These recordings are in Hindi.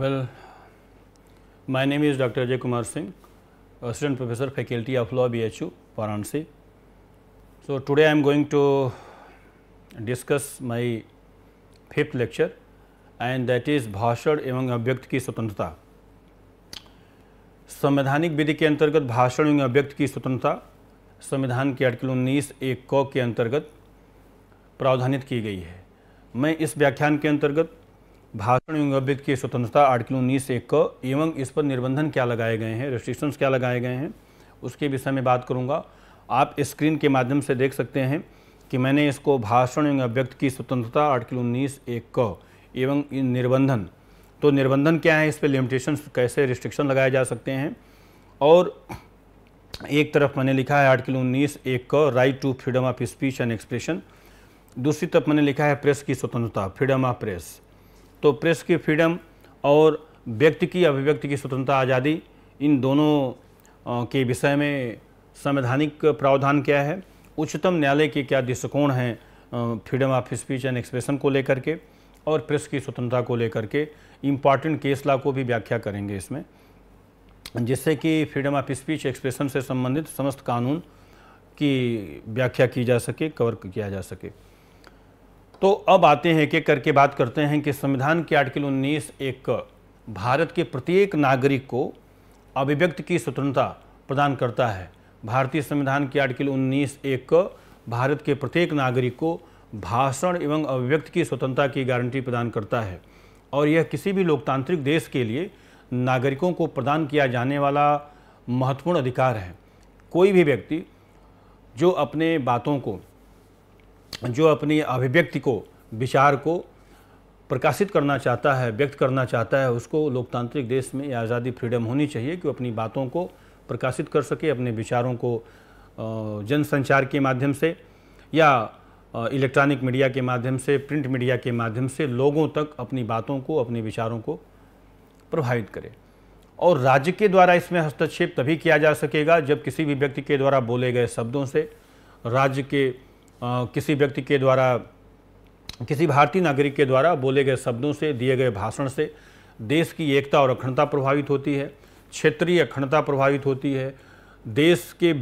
Well, my name is Dr. Ajay Kumar Singh, Assistant Professor, Faculty of Law, BHU, Varanasi. So, today I am going to discuss my fifth lecture and that is भाषण एवं abhyakt ki स्वतंत्रता संवैधानिक विधि के अंतर्गत भाषण एवं अभिव्यक्त की स्वतंत्रता संविधान के आर्टिकल 19 एक कौ के अंतर्गत प्रावधानित की गई है मैं इस व्याख्यान के अंतर्गत भाषण एवं अभिव्यक्ति की स्वतंत्रता आर्टिकल उन्नीस एक क एवं इस पर निर्बंधन क्या लगाए गए हैं रेस्ट्रिक्शंस क्या लगाए गए हैं उसके विषय में बात करूंगा आप स्क्रीन के माध्यम से देख सकते हैं कि मैंने इसको भाषण एवं अभ्यक्त की स्वतंत्रता आर्टिकल उन्नीस एक क एवं निर्बंधन तो निर्बंधन क्या है इस पर लिमिटेशन कैसे रिस्ट्रिक्शन लगाए जा सकते हैं और एक तरफ मैंने लिखा है आर्टिकल उन्नीस एक का right to freedom of speech and expression दूसरी तरफ मैंने लिखा है प्रेस की स्वतंत्रता फ्रीडम ऑफ प्रेस तो प्रेस की फ्रीडम और व्यक्ति की अभिव्यक्ति की स्वतंत्रता आज़ादी इन दोनों के विषय में संवैधानिक प्रावधान क्या है उच्चतम न्यायालय के क्या दृष्टिकोण हैं freedom of speech and expression को लेकर के और प्रेस की स्वतंत्रता को लेकर के इम्पॉर्टेंट केस लॉ को भी व्याख्या करेंगे इसमें जिससे कि फ्रीडम ऑफ स्पीच एक्सप्रेशन से संबंधित समस्त कानून की व्याख्या की जा सके कवर किया जा सके तो अब आते हैं एक एक करके बात करते हैं कि संविधान के आर्टिकल 19 एक भारत के प्रत्येक नागरिक को अभिव्यक्ति की स्वतंत्रता प्रदान करता है भारतीय संविधान के आर्टिकल 19 एक भारत के प्रत्येक नागरिक को भाषण एवं अभिव्यक्ति की स्वतंत्रता की गारंटी प्रदान करता है और यह किसी भी लोकतांत्रिक देश के लिए नागरिकों को प्रदान किया जाने वाला महत्वपूर्ण अधिकार है कोई भी व्यक्ति जो अपने बातों को जो अपनी अभिव्यक्ति को विचार को प्रकाशित करना चाहता है व्यक्त करना चाहता है उसको लोकतांत्रिक देश में आज़ादी फ्रीडम होनी चाहिए कि वो अपनी बातों को प्रकाशित कर सके अपने विचारों को जन संचार के माध्यम से या इलेक्ट्रॉनिक मीडिया के माध्यम से प्रिंट मीडिया के माध्यम से लोगों तक अपनी बातों को अपने विचारों को प्रभावित करें और राज्य के द्वारा इसमें हस्तक्षेप तभी किया जा सकेगा जब किसी भी व्यक्ति के द्वारा बोले गए शब्दों से राज्य के किसी व्यक्ति के द्वारा किसी भारतीय नागरिक के द्वारा बोले गए शब्दों से दिए गए भाषण से देश की एकता और अखंडता प्रभावित होती है क्षेत्रीय अखंडता प्रभावित होती है देश के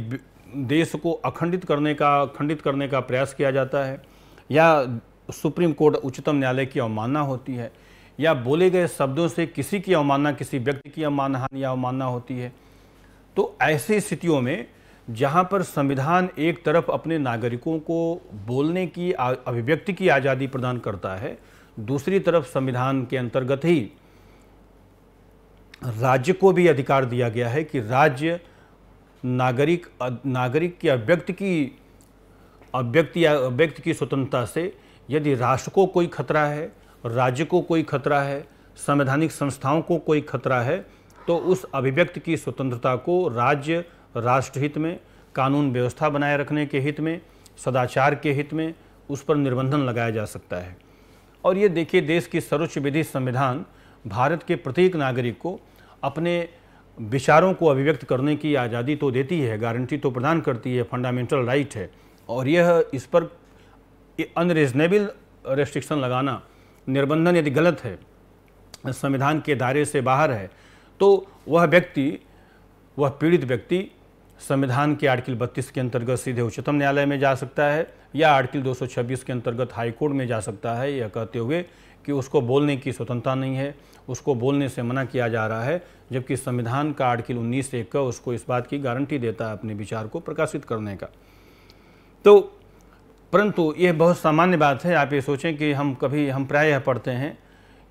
देश को अखंडित करने का खंडित करने का प्रयास किया जाता है या सुप्रीम कोर्ट उच्चतम न्यायालय की अवमानना होती है या बोले गए शब्दों से किसी की अवमानना किसी व्यक्ति की अवमानहानि या अवमानना होती है तो ऐसी स्थितियों में जहां पर संविधान एक तरफ अपने नागरिकों को बोलने की अभिव्यक्ति की आज़ादी प्रदान करता है दूसरी तरफ संविधान के अंतर्गत ही राज्य को भी अधिकार दिया गया है कि राज्य नागरिक नागरिक की अभिव्यक्ति की अभिव्यक्ति या अभिव्यक्ति की स्वतंत्रता से यदि राष्ट्र को कोई खतरा है राज्य को कोई खतरा है संवैधानिक संस्थाओं को कोई खतरा है तो उस अभिव्यक्ति की स्वतंत्रता को राज्य राष्ट्रहित में कानून व्यवस्था बनाए रखने के हित में सदाचार के हित में उस पर निर्बंधन लगाया जा सकता है और ये देखिए देश की सर्वोच्च विधि संविधान भारत के प्रत्येक नागरिक को अपने विचारों को अभिव्यक्त करने की आज़ादी तो देती है गारंटी तो प्रदान करती है फंडामेंटल राइट है और यह इस पर अनरिजनेबल रेस्ट्रिक्शन लगाना निर्बंधन यदि गलत है संविधान के दायरे से बाहर है तो वह व्यक्ति वह पीड़ित व्यक्ति संविधान के आर्टिकल 32 के अंतर्गत सीधे उच्चतम न्यायालय में जा सकता है या आर्टिकल 226 के अंतर्गत हाईकोर्ट में जा सकता है यह कहते हुए कि उसको बोलने की स्वतंत्रता नहीं है उसको बोलने से मना किया जा रहा है जबकि संविधान का आर्टिकल उन्नीस एक का उसको इस बात की गारंटी देता है अपने विचार को प्रकाशित करने का तो परंतु यह बहुत सामान्य बात है आप ये सोचें कि हम कभी हम प्राय पढ़ते हैं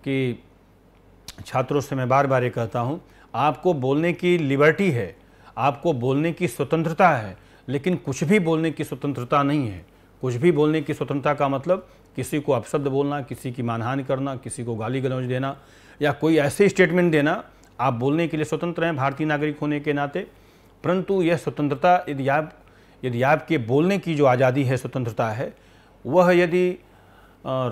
कि छात्रों से मैं बार बार ये कहता हूँ आपको बोलने की लिबर्टी है आपको बोलने की स्वतंत्रता है लेकिन कुछ भी बोलने की स्वतंत्रता नहीं है कुछ भी बोलने की स्वतंत्रता का मतलब किसी को अपशब्द बोलना किसी की मानहानि करना किसी को गाली गलौज देना या कोई ऐसे स्टेटमेंट देना आप बोलने के लिए स्वतंत्र हैं भारतीय नागरिक होने के नाते परंतु यह स्वतंत्रता यदि आप यदि आपके बोलने की जो आज़ादी है स्वतंत्रता है वह यदि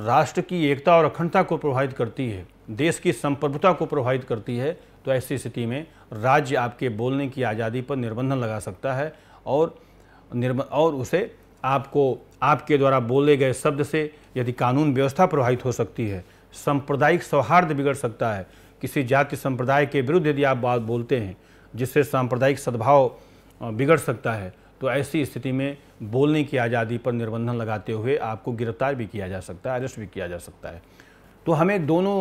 राष्ट्र की एकता और अखंडता को प्रभावित करती है देश की संप्रभुता को प्रभावित करती है तो ऐसी स्थिति में राज्य आपके बोलने की आज़ादी पर निर्बंधन लगा सकता है और निर्ब और उसे आपको आपके द्वारा बोले गए शब्द से यदि कानून व्यवस्था प्रभावित हो सकती है सांप्रदायिक सौहार्द बिगड़ सकता है किसी जाति संप्रदाय के विरुद्ध यदि आप बात बोलते हैं जिससे सांप्रदायिक सद्भाव बिगड़ सकता है तो ऐसी स्थिति में बोलने की आज़ादी पर निर्बंधन लगाते हुए आपको गिरफ्तार भी किया जा सकता है अरेस्ट भी किया जा सकता है तो हमें दोनों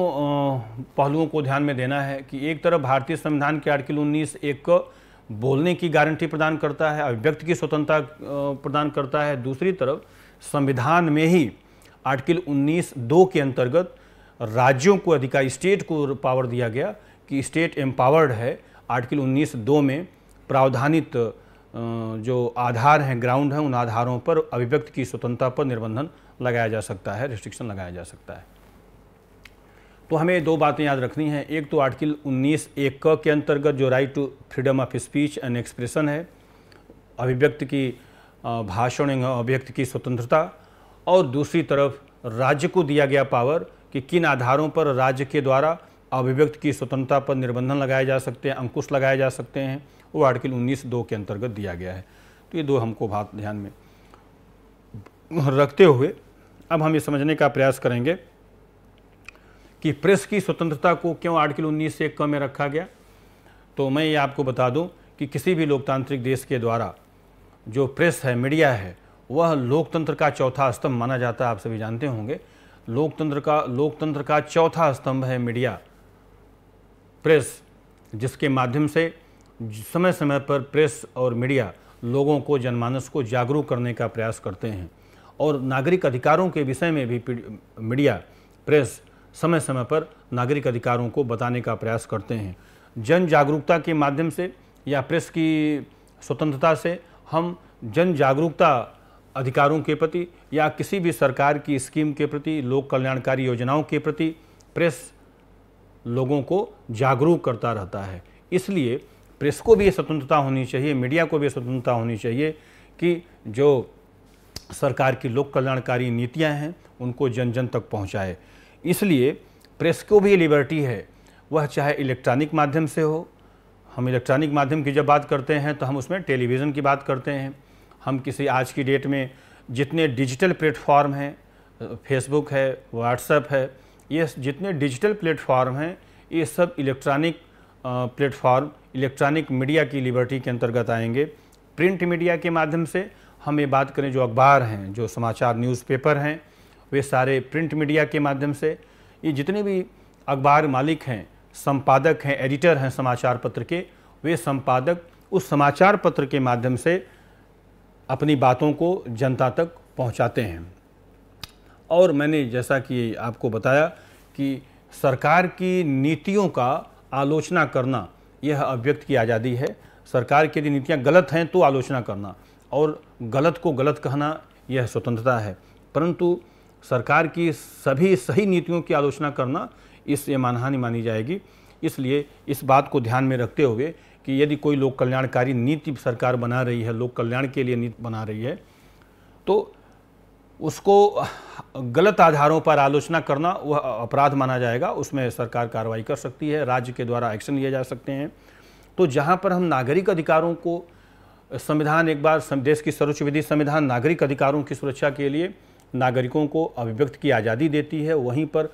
पहलुओं को ध्यान में देना है कि एक तरफ भारतीय संविधान के आर्टिकल 19 एक बोलने की गारंटी प्रदान करता है अभिव्यक्ति की स्वतंत्रता प्रदान करता है दूसरी तरफ संविधान में ही आर्टिकल 19 दो के अंतर्गत राज्यों को अधिकार स्टेट को पावर दिया गया कि स्टेट एम्पावर्ड है आर्टिकल उन्नीस दो में प्रावधानित जो आधार हैं ग्राउंड हैं उन आधारों पर अभिव्यक्ति की स्वतंत्रता पर निर्बंधन लगाया जा सकता है रिस्ट्रिक्शन लगाया जा सकता है तो हमें दो बातें याद रखनी हैं एक तो आर्टिकल 19 एक क के अंतर्गत जो right to freedom of speech and expression है अभिव्यक्ति की भाषण एवं अभिव्यक्ति की स्वतंत्रता और दूसरी तरफ राज्य को दिया गया पावर कि किन आधारों पर राज्य के द्वारा अभिव्यक्ति की स्वतंत्रता पर निर्बंधन लगाए जा सकते हैं अंकुश लगाए जा सकते हैं वो आर्टिकल उन्नीस दो के अंतर्गत दिया गया है तो ये दो हमको बात ध्यान में रखते हुए अब हम ये समझने का प्रयास करेंगे कि प्रेस की स्वतंत्रता को क्यों आर्टिकल उन्नीस से क में रखा गया तो मैं ये आपको बता दूं कि किसी भी लोकतांत्रिक देश के द्वारा जो प्रेस है मीडिया है वह लोकतंत्र का चौथा स्तंभ माना जाता है आप सभी जानते होंगे लोकतंत्र का लोकतंत्र का चौथा स्तंभ है मीडिया प्रेस जिसके माध्यम से समय समय पर प्रेस और मीडिया लोगों को जनमानस को जागरूक करने का प्रयास करते हैं और नागरिक अधिकारों के विषय में भी मीडिया प्रेस समय समय पर नागरिक अधिकारों को बताने का प्रयास करते हैं जन जागरूकता के माध्यम से या प्रेस की स्वतंत्रता से हम जन जागरूकता अधिकारों के प्रति या किसी भी सरकार की स्कीम के प्रति लोक कल्याणकारी योजनाओं के प्रति प्रेस लोगों को जागरूक करता रहता है इसलिए प्रेस को भी स्वतंत्रता होनी चाहिए मीडिया को भी स्वतंत्रता होनी चाहिए कि जो सरकार की लोक कल्याणकारी नीतियां हैं उनको जन जन तक पहुंचाए इसलिए प्रेस को भी लिबर्टी है वह चाहे इलेक्ट्रॉनिक माध्यम से हो हम इलेक्ट्रॉनिक माध्यम की जब बात करते हैं तो हम उसमें टेलीविज़न की बात करते हैं हम किसी आज की डेट में जितने डिजिटल प्लेटफॉर्म हैं फेसबुक है व्हाट्सएप है ये जितने डिजिटल प्लेटफॉर्म हैं ये सब इलेक्ट्रॉनिक प्लेटफॉर्म इलेक्ट्रॉनिक मीडिया की लिबर्टी के अंतर्गत आएंगे प्रिंट मीडिया के माध्यम से हम ये बात करें जो अखबार हैं जो समाचार न्यूज़पेपर हैं वे सारे प्रिंट मीडिया के माध्यम से ये जितने भी अखबार मालिक हैं संपादक हैं एडिटर हैं समाचार पत्र के वे संपादक उस समाचार पत्र के माध्यम से अपनी बातों को जनता तक पहुंचाते हैं और मैंने जैसा कि आपको बताया कि सरकार की नीतियों का आलोचना करना यह अभिव्यक्त की आज़ादी है सरकार की यदि नीतियाँ गलत हैं तो आलोचना करना और गलत को गलत कहना यह स्वतंत्रता है परंतु सरकार की सभी सही नीतियों की आलोचना करना इस ये मानहानि मानी जाएगी इसलिए इस बात को ध्यान में रखते हुए कि यदि कोई लोक कल्याणकारी नीति सरकार बना रही है लोक कल्याण के लिए नीति बना रही है तो उसको गलत आधारों पर आलोचना करना वह अपराध माना जाएगा उसमें सरकार कार्रवाई कर सकती है राज्य के द्वारा एक्शन लिए जा सकते हैं तो जहाँ पर हम नागरिक अधिकारों को संविधान एक बार देश की सर्वोच्च विधि संविधान नागरिक अधिकारों की सुरक्षा के लिए नागरिकों को अभिव्यक्त की आज़ादी देती है वहीं पर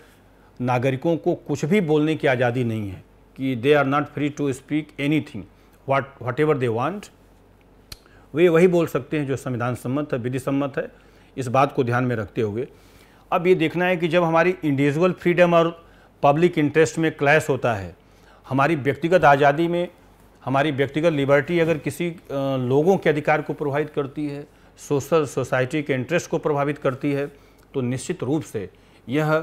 नागरिकों को कुछ भी बोलने की आज़ादी नहीं है कि they are not free to speak anything what whatever they want वे वही बोल सकते हैं जो संविधान सम्मत है विधि सम्मत है इस बात को ध्यान में रखते हुए अब ये देखना है कि जब हमारी इंडिविजुअल फ्रीडम और पब्लिक इंटरेस्ट में क्लैश होता है हमारी व्यक्तिगत आज़ादी में हमारी व्यक्तिगत लिबर्टी अगर किसी लोगों के अधिकार को प्रभावित करती है सोशल सोसाइटी के इंटरेस्ट को प्रभावित करती है तो निश्चित रूप से यह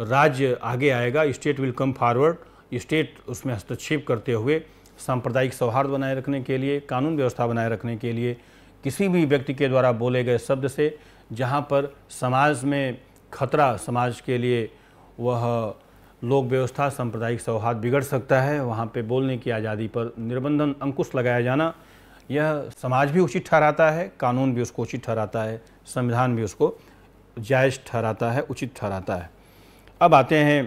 राज्य आगे आएगा state will come forward state उसमें हस्तक्षेप करते हुए सांप्रदायिक सौहार्द बनाए रखने के लिए कानून व्यवस्था बनाए रखने के लिए किसी भी व्यक्ति के द्वारा बोले गए शब्द से जहाँ पर समाज में खतरा समाज के लिए वह लोक व्यवस्था सांप्रदायिक सौहार्द बिगड़ सकता है वहाँ पे बोलने की आज़ादी पर निर्बंधन अंकुश लगाया जाना यह समाज भी उचित ठहराता है कानून भी उसको उचित ठहराता है संविधान भी उसको जायज़ ठहराता है उचित ठहराता है अब आते हैं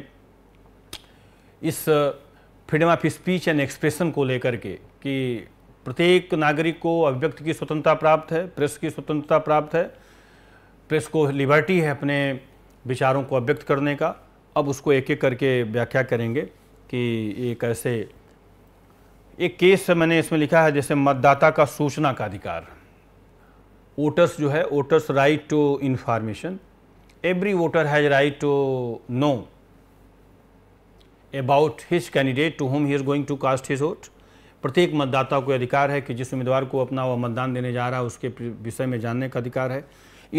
इस freedom of speech and expression को लेकर के कि प्रत्येक नागरिक को अभिव्यक्ति की स्वतंत्रता प्राप्त है प्रेस की स्वतंत्रता प्राप्त है प्रेस को लिबर्टी है अपने विचारों को अभिव्यक्त करने का अब उसको एक एक करके व्याख्या करेंगे कि ये कैसे एक केस से मैंने इसमें लिखा है जैसे मतदाता का सूचना का अधिकार वोटर्स जो है voters right to information every voter has right to know about his candidate to whom he is going to cast his vote प्रत्येक मतदाता को अधिकार है कि जिस उम्मीदवार को अपना वह मतदान देने जा रहा है उसके विषय में जानने का अधिकार है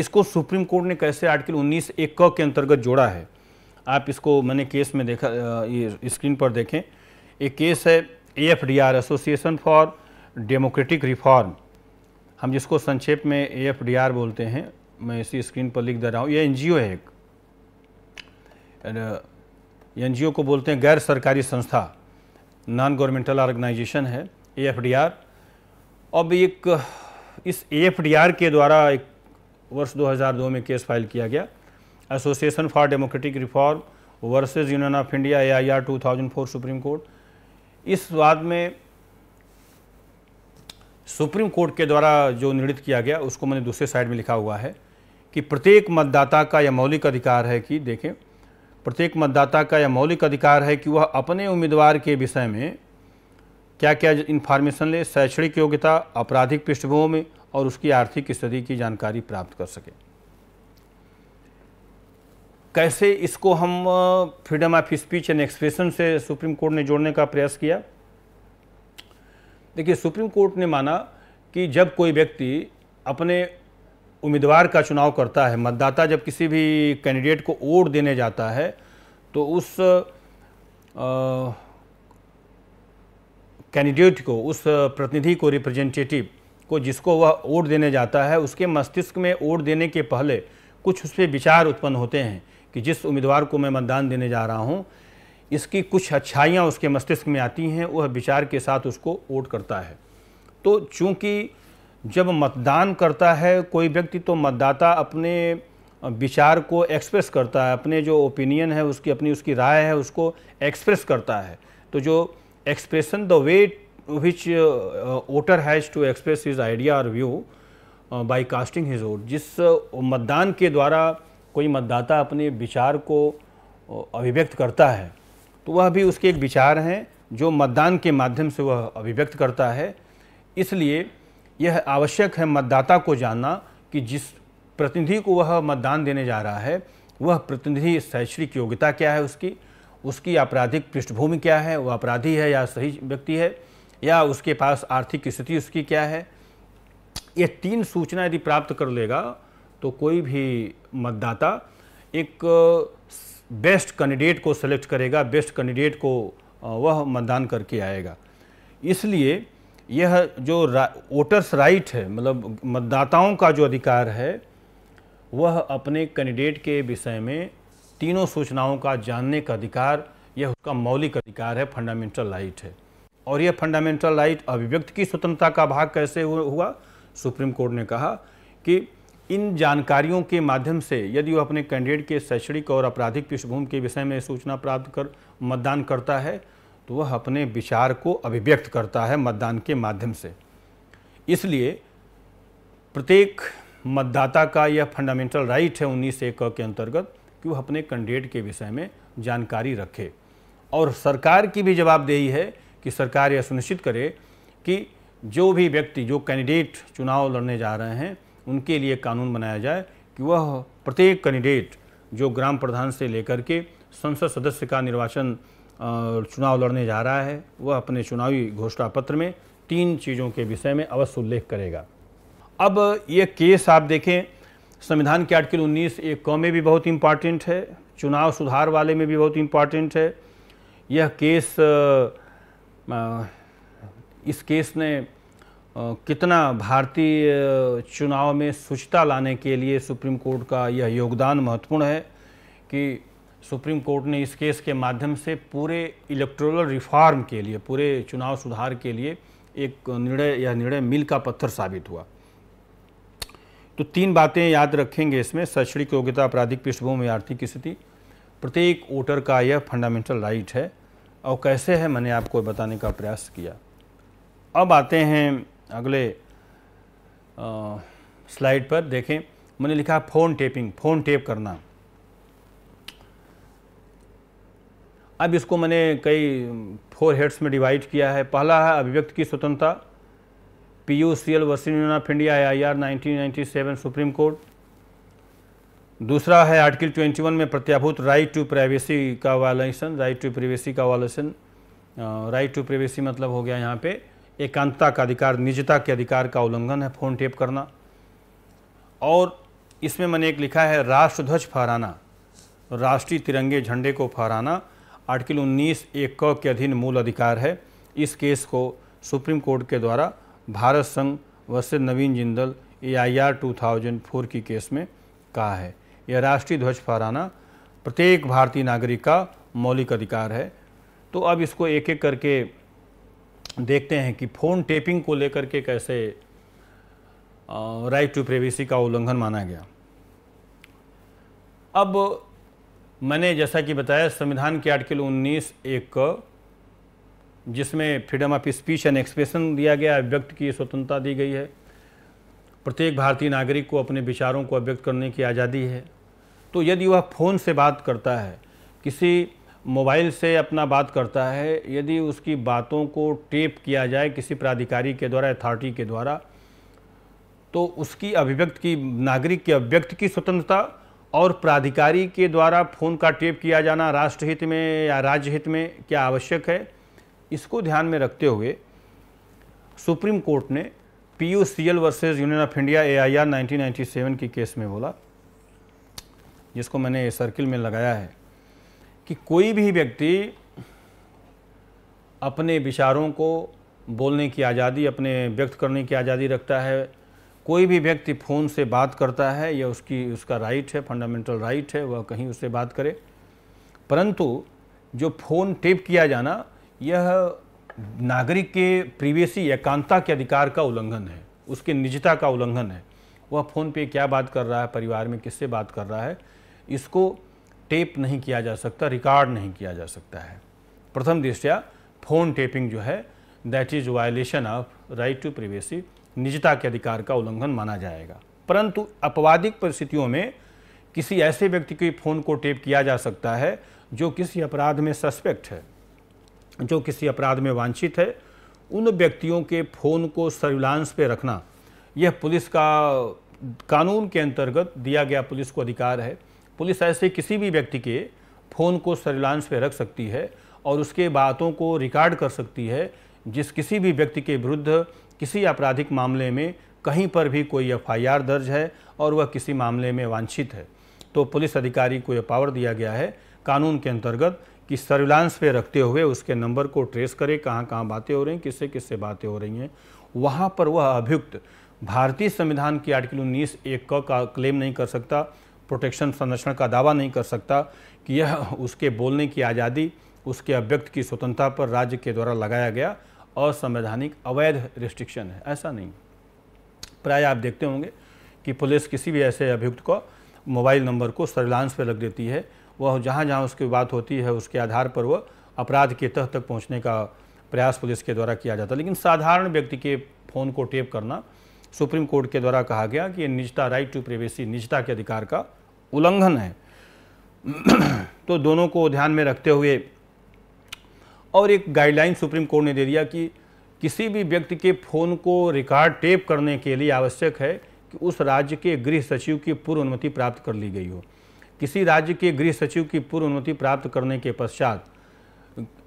इसको सुप्रीम कोर्ट ने कैसे आर्टिकल उन्नीस एक के अंतर्गत जोड़ा है आप इसको मैंने केस में देखा स्क्रीन पर देखें एक केस है R association for democratic reform हम जिसको संक्षेप में आर बोलते हैं मैं इसी स्क्रीन पर लिख दे रहा हूँ ये ओ है एक एन ओ uh, को बोलते हैं गैर सरकारी संस्था नॉन गवर्नमेंटल ऑर्गेनाइजेशन है आर अब एक इस आर के द्वारा एक वर्ष 2002 में केस फाइल किया गया association for democratic reform versus Union of India A I R two thousand four Supreme Court इस वाद में सुप्रीम कोर्ट के द्वारा जो निर्णित किया गया उसको मैंने दूसरे साइड में लिखा हुआ है कि प्रत्येक मतदाता का यह मौलिक अधिकार है कि देखें प्रत्येक मतदाता का यह मौलिक अधिकार है कि वह अपने उम्मीदवार के विषय में क्या क्या इन्फॉर्मेशन ले शैक्षणिक योग्यता आपराधिक पृष्ठभूमि और उसकी आर्थिक स्थिति की जानकारी प्राप्त कर सके कैसे इसको हम freedom of speech and expression से सुप्रीम कोर्ट ने जोड़ने का प्रयास किया देखिए सुप्रीम कोर्ट ने माना कि जब कोई व्यक्ति अपने उम्मीदवार का चुनाव करता है मतदाता जब किसी भी कैंडिडेट को वोट देने जाता है तो उस कैंडिडेट को उस प्रतिनिधि को रिप्रेजेंटेटिव को जिसको वह वोट देने जाता है उसके मस्तिष्क में वोट देने के पहले कुछ उस पर विचार उत्पन्न होते हैं कि जिस उम्मीदवार को मैं मतदान देने जा रहा हूँ इसकी कुछ अच्छाइयाँ उसके मस्तिष्क में आती हैं वह विचार के साथ उसको वोट करता है तो चूँकि जब मतदान करता है कोई व्यक्ति तो मतदाता अपने विचार को एक्सप्रेस करता है अपने जो ओपिनियन है उसकी अपनी उसकी राय है उसको एक्सप्रेस करता है तो जो expression the way which voter has to express his idea और view by casting his vote जिस मतदान के द्वारा कोई मतदाता अपने विचार को अभिव्यक्त करता है तो वह भी उसके एक विचार हैं जो मतदान के माध्यम से वह अभिव्यक्त करता है इसलिए यह आवश्यक है मतदाता को जानना कि जिस प्रतिनिधि को वह मतदान देने जा रहा है वह प्रतिनिधि शैक्षणिक योग्यता क्या है उसकी उसकी आपराधिक पृष्ठभूमि क्या है वह अपराधी है या सही व्यक्ति है या उसके पास आर्थिक स्थिति उसकी क्या है ये तीन सूचना यदि प्राप्त कर लेगा तो कोई भी मतदाता एक बेस्ट कैंडिडेट को सेलेक्ट करेगा बेस्ट कैंडिडेट को वह मतदान करके आएगा इसलिए यह जो रा, वोटर्स राइट है मतलब मतदाताओं का जो अधिकार है वह अपने कैंडिडेट के विषय में तीनों सूचनाओं का जानने का अधिकार यह उसका मौलिक अधिकार है फंडामेंटल राइट है और यह फंडामेंटल राइट अभिव्यक्ति की स्वतंत्रता का भाग कैसे हुआ सुप्रीम कोर्ट ने कहा कि इन जानकारियों के माध्यम से यदि वो अपने कैंडिडेट के शैक्षणिक और आपराधिक पृष्ठभूमि के विषय में सूचना प्राप्त कर मतदान करता है तो वह अपने विचार को अभिव्यक्त करता है मतदान के माध्यम से इसलिए प्रत्येक मतदाता का यह फंडामेंटल राइट है उन्नीस एक के अंतर्गत कि वह अपने कैंडिडेट के विषय में जानकारी रखे और सरकार की भी जवाबदेही है कि सरकार यह सुनिश्चित करे कि जो भी व्यक्ति जो कैंडिडेट चुनाव लड़ने जा रहे हैं उनके लिए कानून बनाया जाए कि वह प्रत्येक कैंडिडेट जो ग्राम प्रधान से लेकर के संसद सदस्य का निर्वाचन चुनाव लड़ने जा रहा है वह अपने चुनावी घोषणा पत्र में तीन चीज़ों के विषय में अवश्य उल्लेख करेगा अब ये केस आप देखें संविधान के आर्टिकल 19 एक क में भी बहुत इम्पॉर्टेंट है चुनाव सुधार वाले में भी बहुत इम्पॉर्टेंट है यह केस इस केस ने कितना भारतीय चुनाव में शुचिता लाने के लिए सुप्रीम कोर्ट का यह योगदान महत्वपूर्ण है कि सुप्रीम कोर्ट ने इस केस के माध्यम से पूरे इलेक्ट्रोल रिफॉर्म के लिए पूरे चुनाव सुधार के लिए एक निर्णय यह निर्णय मिल का पत्थर साबित हुआ तो तीन बातें याद रखेंगे इसमें शैक्षणिक योग्यता आपराधिक पृष्ठभूमि आर्थिक स्थिति प्रत्येक वोटर का यह फंडामेंटल राइट है और कैसे है मैंने आपको बताने का प्रयास किया अब आते हैं अगले स्लाइड पर देखें मैंने लिखा फ़ोन टेपिंग फ़ोन टेप करना अब इसको मैंने कई फोर हेड्स में डिवाइड किया है पहला है अभिव्यक्ति की स्वतंत्रता P U C L versus union of India I R nineteen supreme court दूसरा है आर्टिकल 21 में प्रत्याभूत राइट टू प्राइवेसी का वायलेशन राइट टू प्राइवेसी का वायलेशन राइट टू प्राइवेसी मतलब हो गया यहाँ पे एकांतता का अधिकार निजता के अधिकार का उल्लंघन है फ़ोन टेप करना और इसमें मैंने एक लिखा है राष्ट्रध्वज फहराना राष्ट्रीय तिरंगे झंडे को फहराना आर्टिकल 19 एक कौ के अधीन मूल अधिकार है इस केस को सुप्रीम कोर्ट के द्वारा भारत संघ versus Naveen Jindal A I R two thousand four की केस में कहा है यह राष्ट्रीय ध्वज फहराना प्रत्येक भारतीय नागरिक का मौलिक अधिकार है तो अब इसको एक एक करके देखते हैं कि फ़ोन टेपिंग को लेकर के कैसे राइट टू प्रेवेसी का उल्लंघन माना गया अब मैंने जैसा कि बताया संविधान के आर्टिकल 19 एक जिसमें freedom of speech and expression दिया गया अभिव्यक्त की स्वतंत्रता दी गई है प्रत्येक भारतीय नागरिक को अपने विचारों को अभिव्यक्त करने की आज़ादी है तो यदि वह फ़ोन से बात करता है किसी मोबाइल से अपना बात करता है यदि उसकी बातों को टेप किया जाए किसी प्राधिकारी के द्वारा अथॉरिटी के द्वारा तो उसकी अभिव्यक्त की नागरिक की अभिव्यक्त की स्वतंत्रता और प्राधिकारी के द्वारा फ़ोन का टेप किया जाना राष्ट्रहित में या राज्य हित में क्या आवश्यक है इसको ध्यान में रखते हुए सुप्रीम कोर्ट ने P U C L versus Union of India A I R nineteen ninety seven की केस में बोला जिसको मैंने सर्किल में लगाया है कि कोई भी व्यक्ति अपने विचारों को बोलने की आज़ादी अपने व्यक्त करने की आज़ादी रखता है कोई भी व्यक्ति फ़ोन से बात करता है या उसकी उसका राइट है फंडामेंटल राइट है वह कहीं उससे बात करे परंतु जो फ़ोन टेप किया जाना यह नागरिक के प्रीवेसी एकांता के अधिकार का उल्लंघन है उसके निजता का उल्लंघन है वह फ़ोन पे क्या बात कर रहा है परिवार में किससे बात कर रहा है इसको टेप नहीं किया जा सकता रिकॉर्ड नहीं किया जा सकता है प्रथम दृष्टया फ़ोन टेपिंग जो है that is violation of right to privacy निजता के अधिकार का उल्लंघन माना जाएगा परंतु अपवादिक परिस्थितियों में किसी ऐसे व्यक्ति के फ़ोन को टेप किया जा सकता है जो किसी अपराध में सस्पेक्ट है जो किसी अपराध में वांछित है उन व्यक्तियों के फ़ोन को सर्विलांस पे रखना यह पुलिस का कानून के अंतर्गत दिया गया पुलिस को अधिकार है पुलिस ऐसे किसी भी व्यक्ति के फ़ोन को सर्विलांस पे रख सकती है और उसके बातों को रिकॉर्ड कर सकती है जिस किसी भी व्यक्ति के विरुद्ध किसी आपराधिक मामले में कहीं पर भी कोई एफआईआर दर्ज है और वह किसी मामले में वांछित है तो पुलिस अधिकारी को यह पावर दिया गया है कानून के अंतर्गत कि सर्विलांस पे रखते हुए उसके नंबर को ट्रेस करें कहाँ कहाँ बातें हो रही हैं किससे किससे बातें हो रही हैं वहाँ पर वह अभियुक्त भारतीय संविधान की आर्टिकल उन्नीस एक का क्लेम नहीं कर सकता प्रोटेक्शन संरक्षण का दावा नहीं कर सकता कि यह उसके बोलने की आज़ादी उसके अभ्यक्त की स्वतंत्रता पर राज्य के द्वारा लगाया गया असंवैधानिक अवैध रिस्ट्रिक्शन है ऐसा नहीं प्राय आप देखते होंगे कि पुलिस किसी भी ऐसे अभियुक्त को मोबाइल नंबर को सर्विलांस पर रख देती है वह जहाँ जहाँ उसकी बात होती है उसके आधार पर वह अपराध के तह तक पहुँचने का प्रयास पुलिस के द्वारा किया जाता है लेकिन साधारण व्यक्ति के फ़ोन को टेप करना सुप्रीम कोर्ट के द्वारा कहा गया कि निजता राइट टू प्रेवेसी निजता के अधिकार का उल्लंघन है तो दोनों को ध्यान में रखते हुए और एक गाइडलाइन सुप्रीम कोर्ट ने दे दिया कि किसी भी व्यक्ति के फ़ोन को रिकॉर्ड टेप करने के लिए आवश्यक है कि उस राज्य के गृह सचिव की पूर्व अनुमति प्राप्त कर ली गई हो किसी राज्य के गृह सचिव की पूर्व अनुमति प्राप्त करने के पश्चात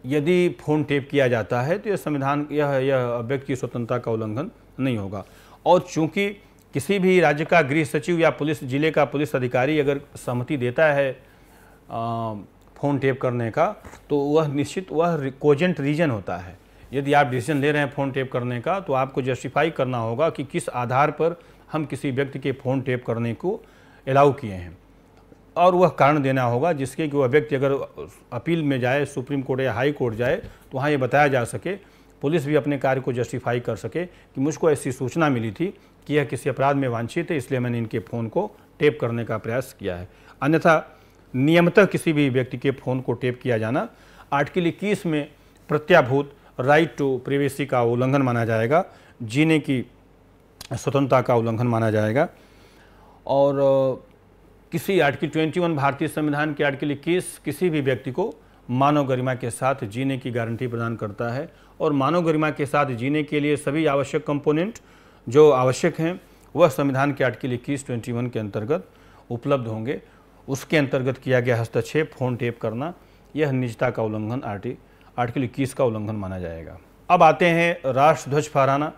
यदि फ़ोन टेप किया जाता है तो यह संविधान यह यह व्यक्ति की स्वतंत्रता का उल्लंघन नहीं होगा और चूंकि किसी भी राज्य का गृह सचिव या पुलिस जिले का पुलिस अधिकारी अगर सहमति देता है फ़ोन टेप करने का तो वह निश्चित वह कोजेंट रीजन होता है यदि आप डिसीजन ले रहे हैं फ़ोन टेप करने का तो आपको जस्टिफाई करना होगा कि किस आधार पर हम किसी व्यक्ति के फ़ोन टेप करने को अलाउ किए हैं और वह कारण देना होगा जिसके कि वह व्यक्ति अगर अपील में जाए सुप्रीम कोर्ट या हाई कोर्ट जाए तो वहाँ ये बताया जा सके पुलिस भी अपने कार्य को जस्टिफाई कर सके कि मुझको ऐसी सूचना मिली थी कि यह किसी अपराध में वांछित है इसलिए मैंने इनके फ़ोन को टेप करने का प्रयास किया है अन्यथा नियमतः किसी भी व्यक्ति के फ़ोन को टेप किया जाना आर्टिकल इक्कीस में प्रत्याभूत राइट टू प्रिवेसी का उल्लंघन माना जाएगा जीने की स्वतंत्रता का उल्लंघन माना जाएगा और किसी आर्टिकल 21 भारतीय संविधान के आर्टिकल इक्कीस किसी भी व्यक्ति को मानव गरिमा के साथ जीने की गारंटी प्रदान करता है और मानव गरिमा के साथ जीने के लिए सभी आवश्यक कंपोनेंट जो आवश्यक हैं वह संविधान के आर्टिकल इक्कीस ट्वेंटी वन के अंतर्गत उपलब्ध होंगे उसके अंतर्गत किया गया हस्तक्षेप फोन टेप करना यह निजता का उल्लंघन आर्टिक आर्टिकल इक्कीस का उल्लंघन माना जाएगा अब आते हैं राष्ट्रध्वज फहराना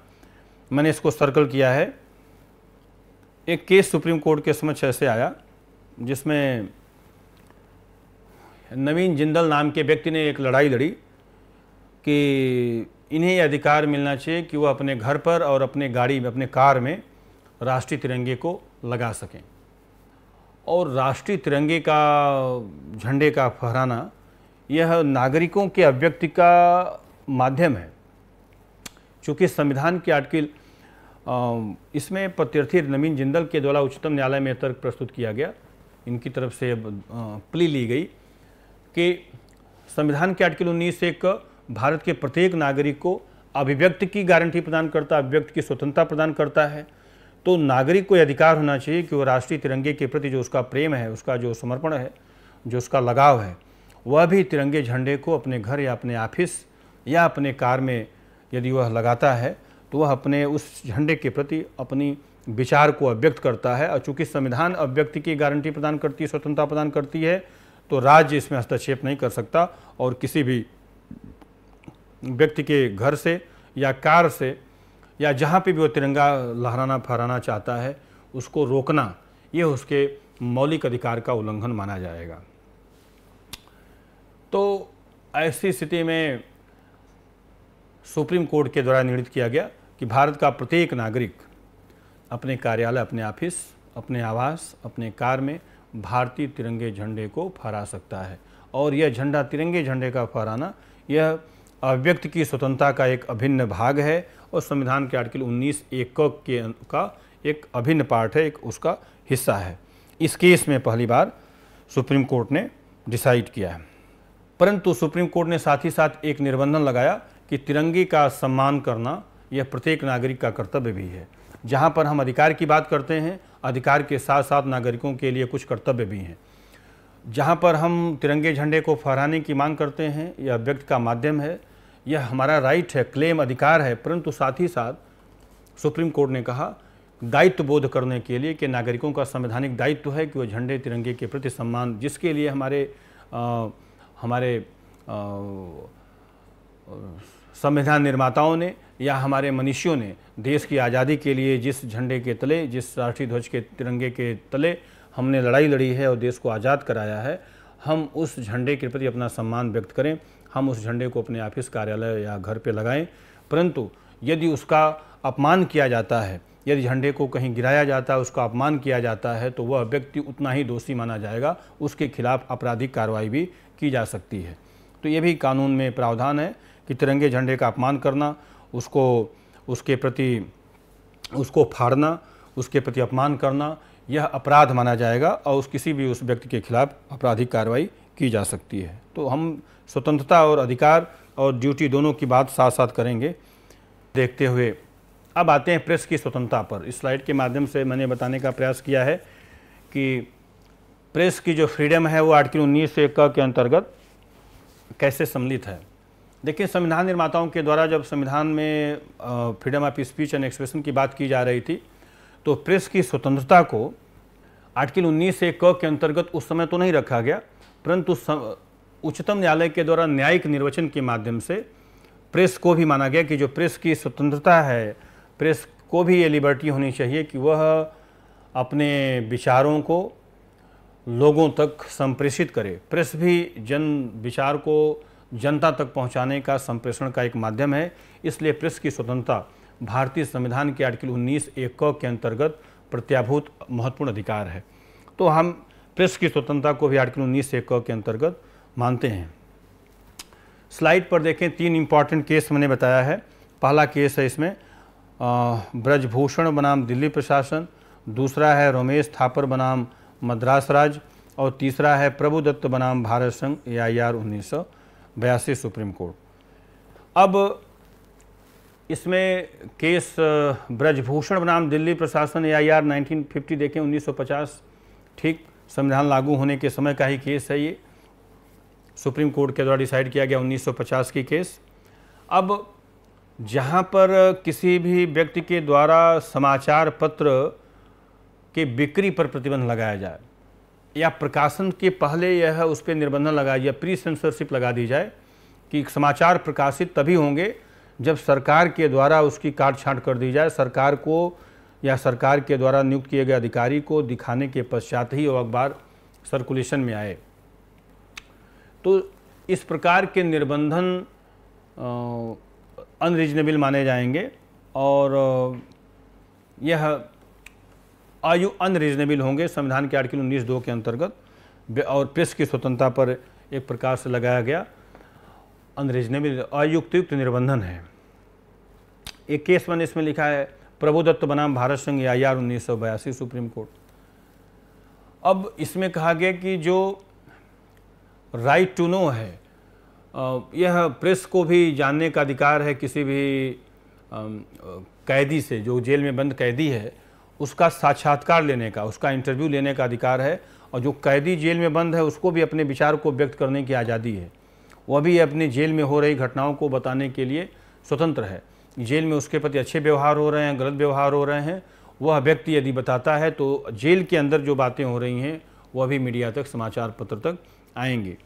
मैंने इसको सर्कल किया है एक केस सुप्रीम कोर्ट के समक्ष ऐसे आया जिसमें नवीन जिंदल नाम के व्यक्ति ने एक लड़ाई लड़ी कि इन्हें अधिकार मिलना चाहिए कि वह अपने घर पर और अपने गाड़ी में अपने कार में राष्ट्रीय तिरंगे को लगा सकें और राष्ट्रीय तिरंगे का झंडे का फहराना यह नागरिकों के अभिव्यक्ति का माध्यम है चूँकि संविधान की आर्टिकल इसमें प्रत्यर्थी नवीन जिंदल के द्वारा उच्चतम न्यायालय में तर्क प्रस्तुत किया गया इनकी तरफ से प्ली ली गई कि संविधान के आर्टिकल उन्नीस एक भारत के प्रत्येक नागरिक को अभिव्यक्ति की गारंटी प्रदान करता है अभिव्यक्ति की स्वतंत्रता प्रदान करता है तो नागरिक को अधिकार होना चाहिए कि वो राष्ट्रीय तिरंगे के प्रति जो उसका प्रेम है उसका जो समर्पण है जो उसका लगाव है वह भी तिरंगे झंडे को अपने घर या अपने ऑफिस या अपने कार में यदि वह लगाता है तो वह अपने उस झंडे के प्रति अपनी विचार को अव्यक्त करता है और चूँकि संविधान अव्यक्ति की गारंटी प्रदान करती है स्वतंत्रता प्रदान करती है तो राज्य इसमें हस्तक्षेप नहीं कर सकता और किसी भी व्यक्ति के घर से या कार से या जहाँ पे भी वो तिरंगा लहराना फहराना चाहता है उसको रोकना ये उसके मौलिक अधिकार का उल्लंघन माना जाएगा तो ऐसी स्थिति में सुप्रीम कोर्ट के द्वारा निर्णित किया गया कि भारत का प्रत्येक नागरिक अपने कार्यालय अपने ऑफिस अपने आवास अपने कार में भारतीय तिरंगे झंडे को फहरा सकता है और यह झंडा तिरंगे झंडे का फहराना यह अभिव्यक्ति की स्वतंत्रता का एक अभिन्न भाग है और संविधान के आर्टिकल उन्नीस एक के का एक अभिन्न पार्ट है एक उसका हिस्सा है इस केस में पहली बार सुप्रीम कोर्ट ने डिसाइड किया है परंतु सुप्रीम कोर्ट ने साथ ही साथ एक निर्बंधन लगाया कि तिरंगे का सम्मान करना यह प्रत्येक नागरिक का कर्तव्य भी है जहाँ पर हम अधिकार की बात करते हैं अधिकार के साथ साथ नागरिकों के लिए कुछ कर्तव्य भी हैं जहाँ पर हम तिरंगे झंडे को फहराने की मांग करते हैं यह अभिव्यक्ति का माध्यम है यह हमारा राइट है क्लेम अधिकार है परंतु साथ ही साथ सुप्रीम कोर्ट ने कहा दायित्व बोध करने के लिए कि नागरिकों का संवैधानिक दायित्व है कि वह झंडे तिरंगे के प्रति सम्मान जिसके लिए हमारे आ, हमारे संविधान निर्माताओं ने या हमारे मनीषियों ने देश की आज़ादी के लिए जिस झंडे के तले जिस राष्ट्रीय ध्वज के तिरंगे के तले हमने लड़ाई लड़ी है और देश को आज़ाद कराया है हम उस झंडे के प्रति अपना सम्मान व्यक्त करें हम उस झंडे को अपने ऑफिस कार्यालय या घर पर लगाएं परंतु यदि उसका अपमान किया जाता है यदि झंडे को कहीं गिराया जाता है उसका अपमान किया जाता है तो वह व्यक्ति उतना ही दोषी माना जाएगा उसके खिलाफ आपराधिक कार्रवाई भी की जा सकती है तो ये भी कानून में प्रावधान है कि तिरंगे झंडे का अपमान करना उसको उसके प्रति उसको फाड़ना उसके प्रति अपमान करना यह अपराध माना जाएगा और उस किसी भी उस व्यक्ति के खिलाफ आपराधिक कार्रवाई की जा सकती है तो हम स्वतंत्रता और अधिकार और ड्यूटी दोनों की बात साथ साथ करेंगे देखते हुए अब आते हैं प्रेस की स्वतंत्रता पर इस स्लाइड के माध्यम से मैंने बताने का प्रयास किया है कि प्रेस की जो फ्रीडम है वो आर्टिकल उन्नीस सौ एक के अंतर्गत कैसे सम्मिलित है देखिए संविधान निर्माताओं के द्वारा जब संविधान में freedom of speech and expression की बात की जा रही थी तो प्रेस की स्वतंत्रता को आर्टिकल 19 से क के अंतर्गत उस समय तो नहीं रखा गया परंतु उच्चतम न्यायालय के द्वारा न्यायिक निर्वचन के माध्यम से प्रेस को भी माना गया कि जो प्रेस की स्वतंत्रता है प्रेस को भी ये लिबर्टी होनी चाहिए कि वह अपने विचारों को लोगों तक संप्रेषित करे प्रेस भी जन विचार को जनता तक पहुंचाने का संप्रेषण का एक माध्यम है इसलिए प्रेस की स्वतंत्रता भारतीय संविधान के आर्टिकल उन्नीस एक के अंतर्गत प्रत्याभूत महत्वपूर्ण अधिकार है तो हम प्रेस की स्वतंत्रता को भी आर्टिकल उन्नीस एक क के अंतर्गत मानते हैं स्लाइड पर देखें तीन इम्पॉर्टेंट केस मैंने बताया है पहला केस है इसमें ब्रजभूषण बनाम दिल्ली प्रशासन दूसरा है रोमेश थापर बनाम मद्रास राज और तीसरा है प्रभुदत्त बनाम भारत संघ ए आई आर उन्नीस सुप्रीम कोर्ट अब इसमें केस ब्रजभूषण बनाम दिल्ली प्रशासन A I R nineteen fifty देखें उन्नीस सौ पचास ठीक संविधान लागू होने के समय का ही केस है ये सुप्रीम कोर्ट के द्वारा डिसाइड किया गया 1950 की केस अब जहाँ पर किसी भी व्यक्ति के द्वारा समाचार पत्र के बिक्री पर प्रतिबंध लगाया जाए या प्रकाशन के पहले यह उस पर निर्बंधन लगाया जाए प्री सेंसरशिप लगा दी जाए कि समाचार प्रकाशित तभी होंगे जब सरकार के द्वारा उसकी काट छाँट कर दी जाए सरकार को या सरकार के द्वारा नियुक्त किए गए अधिकारी को दिखाने के पश्चात ही वो अखबार सर्कुलेशन में आए तो इस प्रकार के निर्बंधन अनरिजनेबल माने जाएंगे और यह आयु अनरिजनेबल होंगे संविधान के आर्टिकल उन्नीस दो के अंतर्गत और प्रेस की स्वतंत्रता पर एक प्रकार से लगाया गया अनरिजनेबल अयुक्तयुक्त निर्बंधन है एक केस वन इसमें लिखा है प्रभुदत्त बनाम भारत संघ या आर सुप्रीम कोर्ट अब इसमें कहा गया कि जो राइट टू नो है यह प्रेस को भी जानने का अधिकार है किसी भी कैदी से जो जेल में बंद कैदी है उसका साक्षात्कार लेने का उसका इंटरव्यू लेने का अधिकार है और जो कैदी जेल में बंद है उसको भी अपने विचार को व्यक्त करने की आज़ादी है वह भी अपने जेल में हो रही घटनाओं को बताने के लिए स्वतंत्र है जेल में उसके प्रति अच्छे व्यवहार हो रहे हैं गलत व्यवहार हो रहे हैं वह व्यक्ति यदि बताता है तो जेल के अंदर जो बातें हो रही हैं वह भी मीडिया तक समाचार पत्र तक आएंगे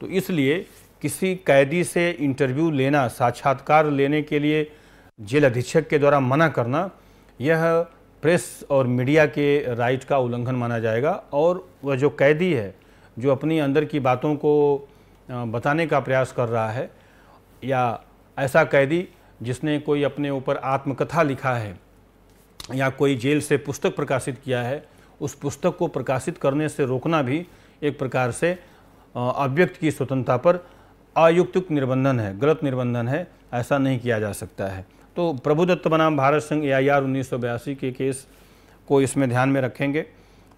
तो इसलिए किसी कैदी से इंटरव्यू लेना साक्षात्कार लेने के लिए जेल अधीक्षक के द्वारा मना करना यह प्रेस और मीडिया के राइट का उल्लंघन माना जाएगा और वह जो कैदी है जो अपनी अंदर की बातों को बताने का प्रयास कर रहा है या ऐसा कैदी जिसने कोई अपने ऊपर आत्मकथा लिखा है या कोई जेल से पुस्तक प्रकाशित किया है उस पुस्तक को प्रकाशित करने से रोकना भी एक प्रकार से अव्यक्त की स्वतंत्रता पर अयुक्तुक निर्बंधन है गलत निर्बंधन है ऐसा नहीं किया जा सकता है तो प्रभुदत्त बनाम भारत संघ ए आई आर उन्नीस के केस को इसमें ध्यान में रखेंगे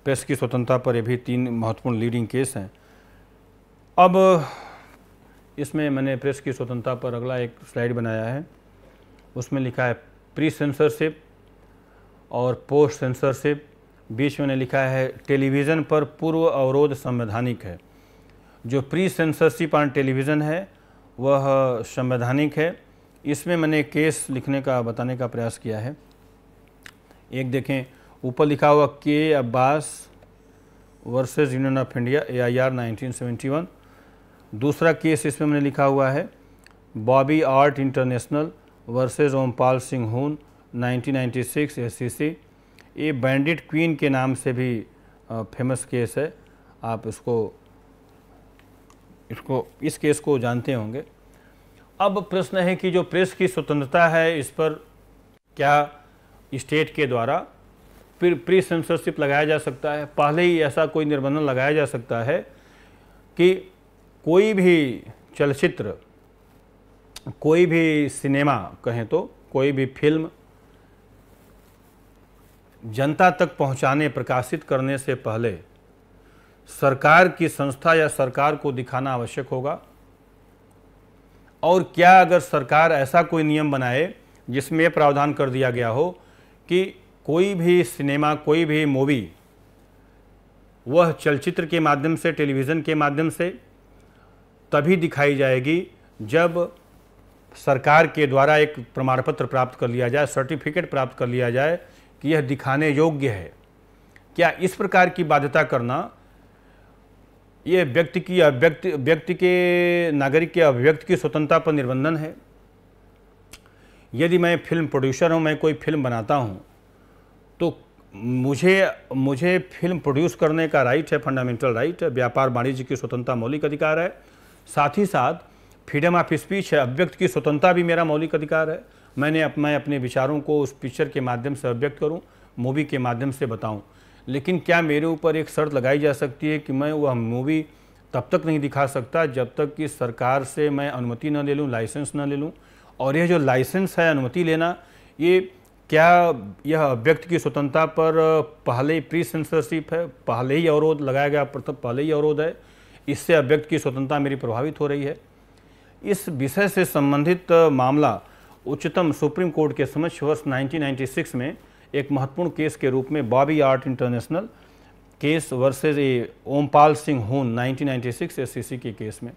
प्रेस की स्वतंत्रता पर ये भी तीन महत्वपूर्ण लीडिंग केस हैं अब इसमें मैंने प्रेस की स्वतंत्रता पर अगला एक स्लाइड बनाया है उसमें लिखा है प्री सेंसरशिप और पोस्ट सेंसरशिप बीच में ने लिखा है टेलीविज़न पर पूर्व अवरोध संवैधानिक है जो प्री सेंसरशिप ऑन टेलीविज़न है वह संवैधानिक है इसमें मैंने केस लिखने का बताने का प्रयास किया है एक देखें ऊपर लिखा हुआ K Abbas versus Union of India A I R nineteen seventy one दूसरा केस इसमें मैंने लिखा हुआ है Bobby Art International versus Ompal Singh Hoon 1996 six ये बैंडिट क्वीन के नाम से भी फेमस केस है आप इसको इसको इस केस को जानते होंगे अब प्रश्न है कि जो प्रेस की स्वतंत्रता है इस पर क्या स्टेट के द्वारा फिर प्री सेंसरशिप लगाया जा सकता है पहले ही ऐसा कोई निर्बंधन लगाया जा सकता है कि कोई भी चलचित्र कोई भी सिनेमा कहें तो कोई भी फिल्म जनता तक पहुंचाने प्रकाशित करने से पहले सरकार की संस्था या सरकार को दिखाना आवश्यक होगा और क्या अगर सरकार ऐसा कोई नियम बनाए जिसमें प्रावधान कर दिया गया हो कि कोई भी सिनेमा कोई भी मूवी वह चलचित्र के माध्यम से टेलीविज़न के माध्यम से तभी दिखाई जाएगी जब सरकार के द्वारा एक प्रमाण पत्र प्राप्त कर लिया जाए सर्टिफिकेट प्राप्त कर लिया जाए कि यह दिखाने योग्य है क्या इस प्रकार की बाध्यता करना ये व्यक्ति की अभ्यक्ति व्यक्ति के नागरिक के अभिव्यक्ति की स्वतंत्रता पर निर्बंधन है यदि मैं फिल्म प्रोड्यूसर हूँ मैं कोई फिल्म बनाता हूँ तो मुझे मुझे फिल्म प्रोड्यूस करने का राइट है फंडामेंटल राइट है व्यापार वाणिज्य की स्वतंत्रता मौलिक अधिकार है साथ ही साथ फ्रीडम ऑफ स्पीच है अभिव्यक्त की स्वतंत्रता भी मेरा मौलिक अधिकार है मैंने अप, मैं अपने विचारों को उस पिक्चर के माध्यम से अभिव्यक्त करूँ मूवी के माध्यम से बताऊँ लेकिन क्या मेरे ऊपर एक शर्त लगाई जा सकती है कि मैं वह मूवी तब तक नहीं दिखा सकता जब तक कि सरकार से मैं अनुमति न ले लूँ लाइसेंस न ले लूँ और यह जो लाइसेंस है अनुमति लेना ये क्या यह अभिव्यक्त की स्वतंत्रता पर पहले ही प्री सेंसरशिप है पहले ही अवरोध लगाया गया पहले ही अवरोध है इससे अभ्यक्त की स्वतंत्रता मेरी प्रभावित हो रही है इस विषय से संबंधित मामला उच्चतम सुप्रीम कोर्ट के समक्ष वर्ष 1996 में एक महत्वपूर्ण केस के रूप में Bobby Art International case versus ए ओमपाल सिंह हुन 1996 नाइन्टी के केस में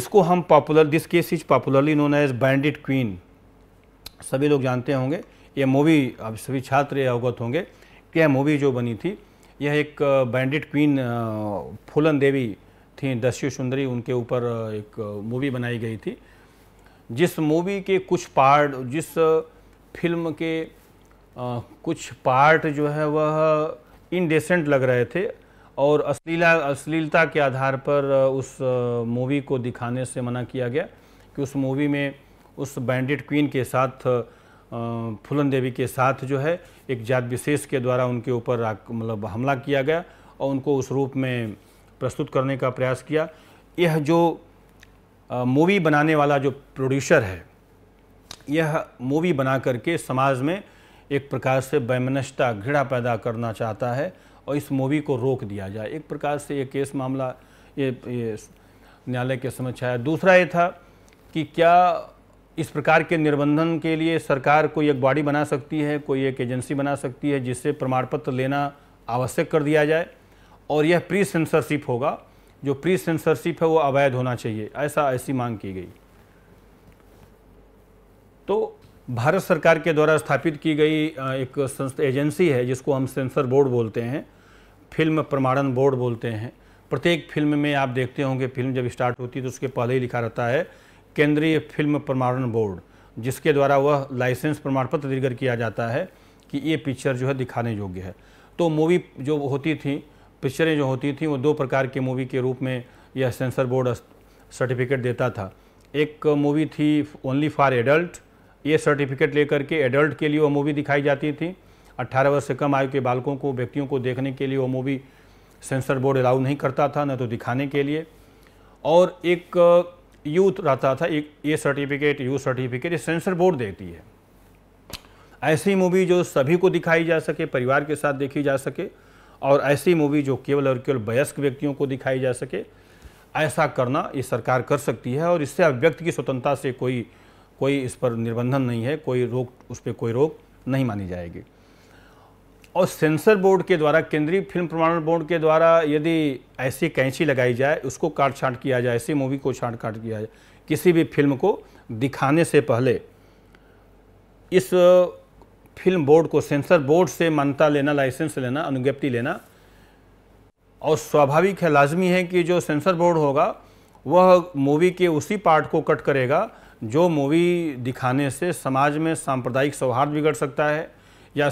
इसको हम popular this case is popularly known as Bandit Queen सभी लोग जानते होंगे ये मूवी अब सभी छात्र अवगत होंगे कि यह मूवी जो बनी थी यह एक बैंडिट क्वीन फूलन देवी थी दस्यु सुंदरी उनके ऊपर एक मूवी बनाई गई थी जिस मूवी के कुछ पार्ट जिस फिल्म के आ, कुछ पार्ट जो है वह इनडेसेंट लग रहे थे और अश्लीला अश्लीलता के आधार पर उस मूवी को दिखाने से मना किया गया कि उस मूवी में उस बैंडिट क्वीन के साथ फुलन देवी के साथ जो है एक जात विशेष के द्वारा उनके ऊपर मतलब हमला किया गया और उनको उस रूप में प्रस्तुत करने का प्रयास किया यह जो मूवी बनाने वाला जो प्रोड्यूसर है यह मूवी बना करके समाज में एक प्रकार से वैमनष्टा घृणा पैदा करना चाहता है और इस मूवी को रोक दिया जाए एक प्रकार से ये केस मामला ये, ये न्यायालय के समक्ष आया दूसरा ये था कि क्या इस प्रकार के निर्बंधन के लिए सरकार कोई एक बॉडी बना सकती है कोई एक एजेंसी बना सकती है जिससे प्रमाण पत्र लेना आवश्यक कर दिया जाए और यह प्री सेंसरशिप होगा जो प्री सेंसरशिप है वो अवैध होना चाहिए ऐसा ऐसी मांग की गई तो भारत सरकार के द्वारा स्थापित की गई एक संस्था एजेंसी है जिसको हम सेंसर बोर्ड बोलते हैं फिल्म प्रमाणन बोर्ड बोलते हैं प्रत्येक फिल्म में आप देखते होंगे फिल्म जब स्टार्ट होती है तो उसके पहले ही लिखा रहता है केंद्रीय फिल्म प्रमाणन बोर्ड जिसके द्वारा वह लाइसेंस प्रमाण पत्र डिगर किया जाता है कि ये पिक्चर जो है दिखाने योग्य है तो मूवी जो होती थी पिक्चरें जो होती थी वो दो प्रकार के मूवी के रूप में यह सेंसर बोर्ड सर्टिफिकेट देता था एक मूवी थी ओनली फॉर एडल्ट ये सर्टिफिकेट लेकर के एडल्ट के लिए वो मूवी दिखाई जाती थी 18 वर्ष से कम आयु के बालकों को व्यक्तियों को देखने के लिए वो मूवी सेंसर बोर्ड अलाउ नहीं करता था न तो दिखाने के लिए और एक यू रहता था एक ये सर्टिफिकेट यू सर्टिफिकेट ये सेंसर बोर्ड देती है ऐसी मूवी जो सभी को दिखाई जा सके परिवार के साथ देखी जा सके और ऐसी मूवी जो केवल और केवल वयस्क व्यक्तियों को दिखाई जा सके ऐसा करना ये सरकार कर सकती है और इससे अभिव्यक्ति की स्वतंत्रता से कोई कोई इस पर निर्बंधन नहीं है कोई रोक उस पर कोई रोक नहीं मानी जाएगी और सेंसर बोर्ड के द्वारा केंद्रीय फिल्म प्रमाणन बोर्ड के द्वारा यदि ऐसी कैंची लगाई जाए उसको काट छाँट किया जाए ऐसी मूवी को छाँट काट किया जाए किसी भी फिल्म को दिखाने से पहले इस फिल्म बोर्ड को सेंसर बोर्ड से मान्यता लेना लाइसेंस लेना अनुज्ञप्ति लेना और स्वाभाविक है लाजमी है कि जो सेंसर बोर्ड होगा वह मूवी के उसी पार्ट को कट करेगा जो मूवी दिखाने से समाज में सांप्रदायिक सौहार्द बिगड़ सकता है या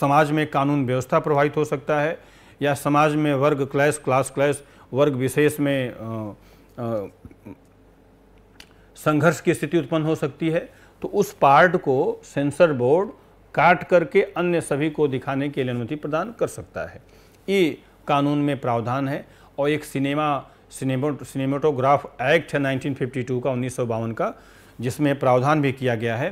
समाज में कानून व्यवस्था प्रभावित हो सकता है या समाज में वर्ग क्लैश क्लास क्लैश वर्ग विशेष में संघर्ष की स्थिति उत्पन्न हो सकती है तो उस पार्ट को सेंसर बोर्ड काट करके अन्य सभी को दिखाने के लिए अनुमति प्रदान कर सकता है ये कानून में प्रावधान है और एक सिनेमा सिनेमो सिनेमाटोग्राफ एक्ट है 1952 का उन्नीस का जिसमें प्रावधान भी किया गया है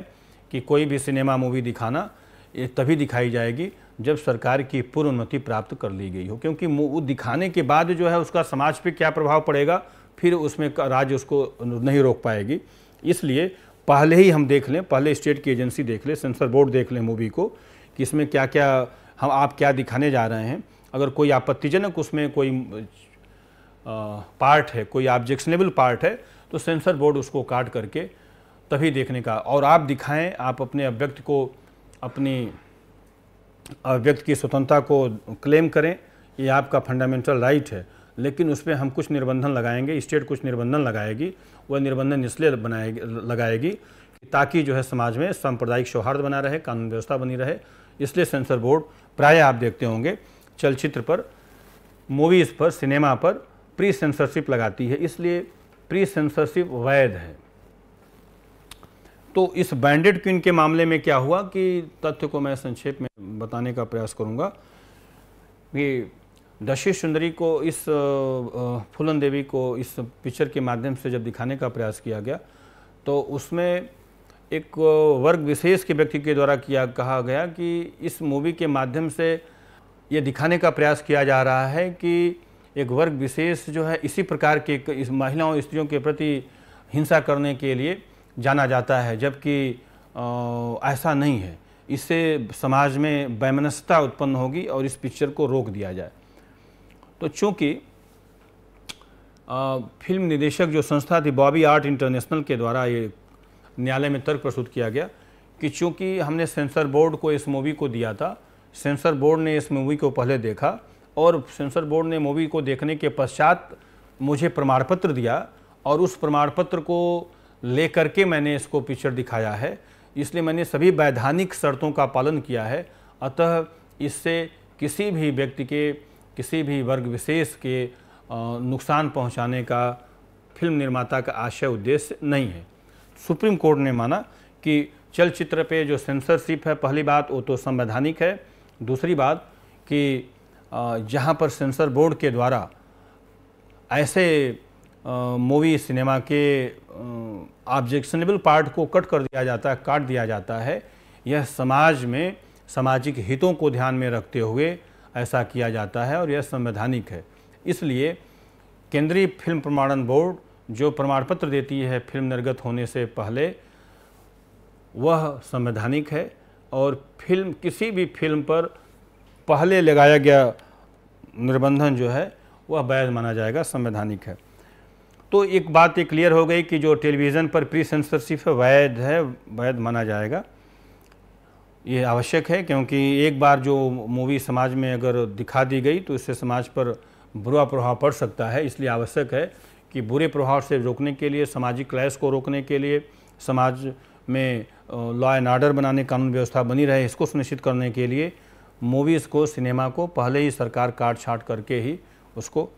कि कोई भी सिनेमा मूवी दिखाना ये तभी दिखाई जाएगी जब सरकार की पूर्वनुमति प्राप्त कर ली गई हो क्योंकि वो दिखाने के बाद जो है उसका समाज पे क्या प्रभाव पड़ेगा फिर उसमें राज्य उसको नहीं रोक पाएगी इसलिए पहले ही हम देख लें पहले स्टेट की एजेंसी देख लें सेंसर बोर्ड देख लें मूवी को कि इसमें क्या क्या हम आप क्या दिखाने जा रहे हैं अगर कोई आपत्तिजनक उसमें कोई आ, पार्ट है कोई ऑब्जेक्शनेबल पार्ट है तो सेंसर बोर्ड उसको काट करके तभी देखने का और आप दिखाएं आप अपने अभ्यक्त को अपनी व्यक्ति की स्वतंत्रता को क्लेम करें ये आपका फंडामेंटल राइट है लेकिन उस पर हम कुछ निर्बंधन लगाएंगे स्टेट कुछ निर्बंधन लगाएगी वह निर्बंधन इसलिए बनाएगी लगाएगी ताकि जो है समाज में सांप्रदायिक सौहार्द बना रहे कानून व्यवस्था बनी रहे इसलिए सेंसर बोर्ड प्राय आप देखते होंगे चलचित्र पर मूवीज़ पर सिनेमा पर प्री सेंसरशिप लगाती है इसलिए प्री सेंसरशिप वैध है तो इस बैंडेड क्वीन के मामले में क्या हुआ कि तथ्य को मैं संक्षेप में बताने का प्रयास करूँगा कि दशी सुंदरी को इस फूलन देवी को इस पिक्चर के माध्यम से जब दिखाने का प्रयास किया गया तो उसमें एक वर्ग विशेष के व्यक्ति के द्वारा किया कहा गया कि इस मूवी के माध्यम से ये दिखाने का प्रयास किया जा रहा है कि एक वर्ग विशेष जो है इसी प्रकार के इस महिलाओं स्त्रियों के प्रति हिंसा करने के लिए जाना जाता है जबकि ऐसा नहीं है इससे समाज में वैमनस्यता उत्पन्न होगी और इस पिक्चर को रोक दिया जाए तो चूँकि फिल्म निदेशक जो संस्था थी बॉबी आर्ट इंटरनेशनल के द्वारा ये न्यायालय में तर्क प्रस्तुत किया गया कि चूँकि हमने सेंसर बोर्ड को इस मूवी को दिया था सेंसर बोर्ड ने इस मूवी को पहले देखा और सेंसर बोर्ड ने मूवी को देखने के पश्चात मुझे प्रमाण पत्र दिया और उस प्रमाण पत्र को लेकर के मैंने इसको पिक्चर दिखाया है इसलिए मैंने सभी वैधानिक शर्तों का पालन किया है अतः इससे किसी भी व्यक्ति के किसी भी वर्ग विशेष के नुकसान पहुंचाने का फिल्म निर्माता का आशय उद्देश्य नहीं है सुप्रीम कोर्ट ने माना कि चलचित्र पे जो सेंसरशिप है पहली बात वो तो संवैधानिक है दूसरी बात कि जहाँ पर सेंसर बोर्ड के द्वारा ऐसे मूवी सिनेमा के ऑब्जेक्शनेबल पार्ट को कट कर दिया जाता है काट दिया जाता है यह समाज में सामाजिक हितों को ध्यान में रखते हुए ऐसा किया जाता है और यह संवैधानिक है इसलिए केंद्रीय फिल्म प्रमाणन बोर्ड जो प्रमाण पत्र देती है फिल्म निर्गत होने से पहले वह संवैधानिक है और फिल्म किसी भी फिल्म पर पहले लगाया गया निर्बंधन जो है वह वैध माना जाएगा संवैधानिक है तो एक बात ये क्लियर हो गई कि जो टेलीविज़न पर प्री सेंसरशिप है वैध है वैध माना जाएगा ये आवश्यक है क्योंकि एक बार जो मूवी समाज में अगर दिखा दी गई तो इससे समाज पर बुरा प्रभाव पड़ सकता है इसलिए आवश्यक है कि बुरे प्रभाव से रोकने के लिए सामाजिक क्लैश को रोकने के लिए समाज में लॉ एंड आर्डर बनाने कानून व्यवस्था बनी रहे इसको सुनिश्चित करने के लिए मूवीज़ को सिनेमा को पहले ही सरकार काट छाट करके ही उसको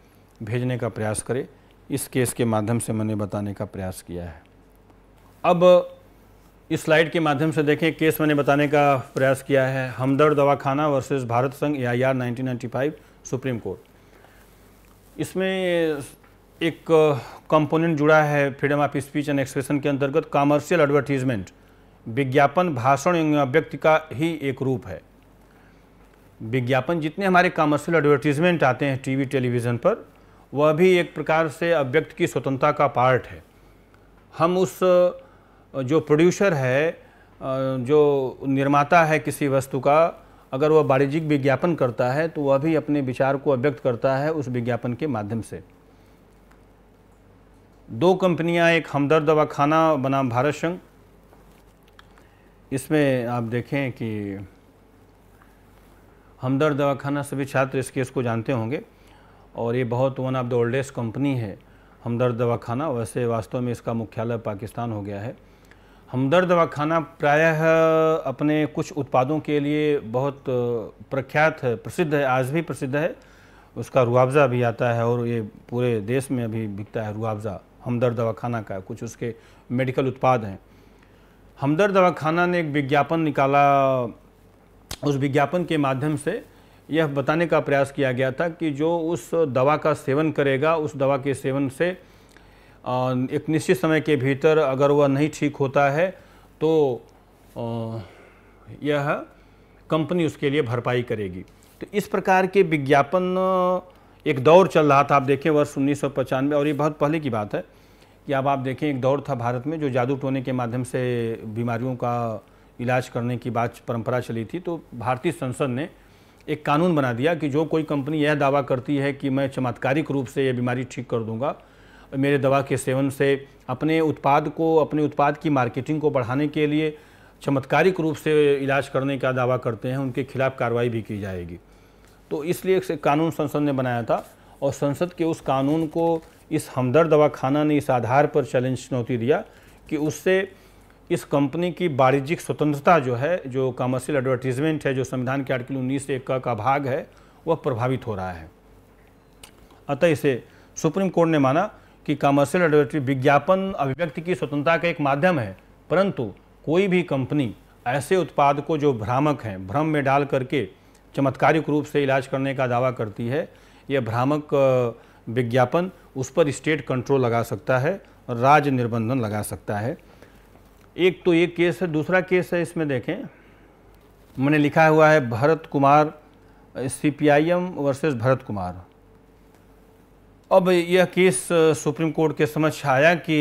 भेजने का प्रयास करे इस केस के माध्यम से मैंने बताने का प्रयास किया है अब इस स्लाइड के माध्यम से देखें केस मैंने बताने का प्रयास किया है हमदर्द दवाखाना वर्सेस भारत संघ A I R nineteen supreme Court इसमें एक कंपोनेंट जुड़ा है freedom of speech and expression के अंतर्गत कॉमर्शियल एडवर्टीजमेंट विज्ञापन भाषण एवं का ही एक रूप है विज्ञापन जितने हमारे कॉमर्शियल एडवर्टीजमेंट आते हैं टीवी टेलीविज़न पर वह भी एक प्रकार से अभिव्यक्त की स्वतंत्रता का पार्ट है हम उस जो प्रोड्यूसर है जो निर्माता है किसी वस्तु का अगर वह वाणिज्यिक विज्ञापन करता है तो वह भी अपने विचार को अव्यक्त करता है उस विज्ञापन के माध्यम से दो कंपनियां एक हमदर्द दवाखाना बनाम भारत संघ इसमें आप देखें कि हमदर्द दवाखाना सभी छात्र इसके इसको जानते होंगे और ये बहुत one of the oldest company है हमदर्द दवाखाना वैसे वास्तव में इसका मुख्यालय पाकिस्तान हो गया है हमदर्द दवाखाना प्रायः अपने कुछ उत्पादों के लिए बहुत प्रख्यात है प्रसिद्ध है आज भी प्रसिद्ध है उसका रुआवज़ा भी आता है और ये पूरे देश में अभी बिकता है रुआवज़ा हमदर्द दवाखाना का कुछ उसके मेडिकल उत्पाद हैं हमदर्द दवाखाना ने एक विज्ञापन निकाला उस विज्ञापन के माध्यम से यह बताने का प्रयास किया गया था कि जो उस दवा का सेवन करेगा उस दवा के सेवन से एक निश्चित समय के भीतर अगर वह नहीं ठीक होता है तो यह कंपनी उसके लिए भरपाई करेगी तो इस प्रकार के विज्ञापन एक दौर चल रहा था आप देखें वर्ष उन्नीस और ये बहुत पहले की बात है कि अब आप देखें एक दौर था भारत में जो जादू टोने के माध्यम से बीमारियों का इलाज करने की बात परंपरा चली थी तो भारतीय संसद ने एक कानून बना दिया कि जो कोई कंपनी यह दावा करती है कि मैं चमत्कारिक रूप से यह बीमारी ठीक कर दूंगा मेरे दवा के सेवन से अपने उत्पाद को अपने उत्पाद की मार्केटिंग को बढ़ाने के लिए चमत्कारिक रूप से इलाज करने का दावा करते हैं उनके खिलाफ कार्रवाई भी की जाएगी तो इसलिए एक कानून संसद ने बनाया था और संसद के उस कानून को इस हमदर्द दवाखाना ने इस आधार पर चैलेंज चुनौती दिया कि उससे इस कंपनी की वाणिज्यिक स्वतंत्रता जो है जो कॉमर्शियल एडवर्टीजमेंट है जो संविधान के आर्टिकल उन्नीस एक का, का भाग है वह प्रभावित हो रहा है अतः इसे सुप्रीम कोर्ट ने माना कि कॉमर्शियल एडवर्टी विज्ञापन अभिव्यक्ति की स्वतंत्रता का एक माध्यम है परंतु कोई भी कंपनी ऐसे उत्पाद को जो भ्रामक हैं भ्रम में डाल करके चमत्कारिक रूप से इलाज करने का दावा करती है यह भ्रामक विज्ञापन उस पर स्टेट कंट्रोल लगा सकता है और राज्य निर्बंधन लगा सकता है एक तो एक केस है दूसरा केस है इसमें देखें मैंने लिखा हुआ है Bharat Kumar C P I M versus Bharat Kumar अब यह केस सुप्रीम कोर्ट के समक्ष आया कि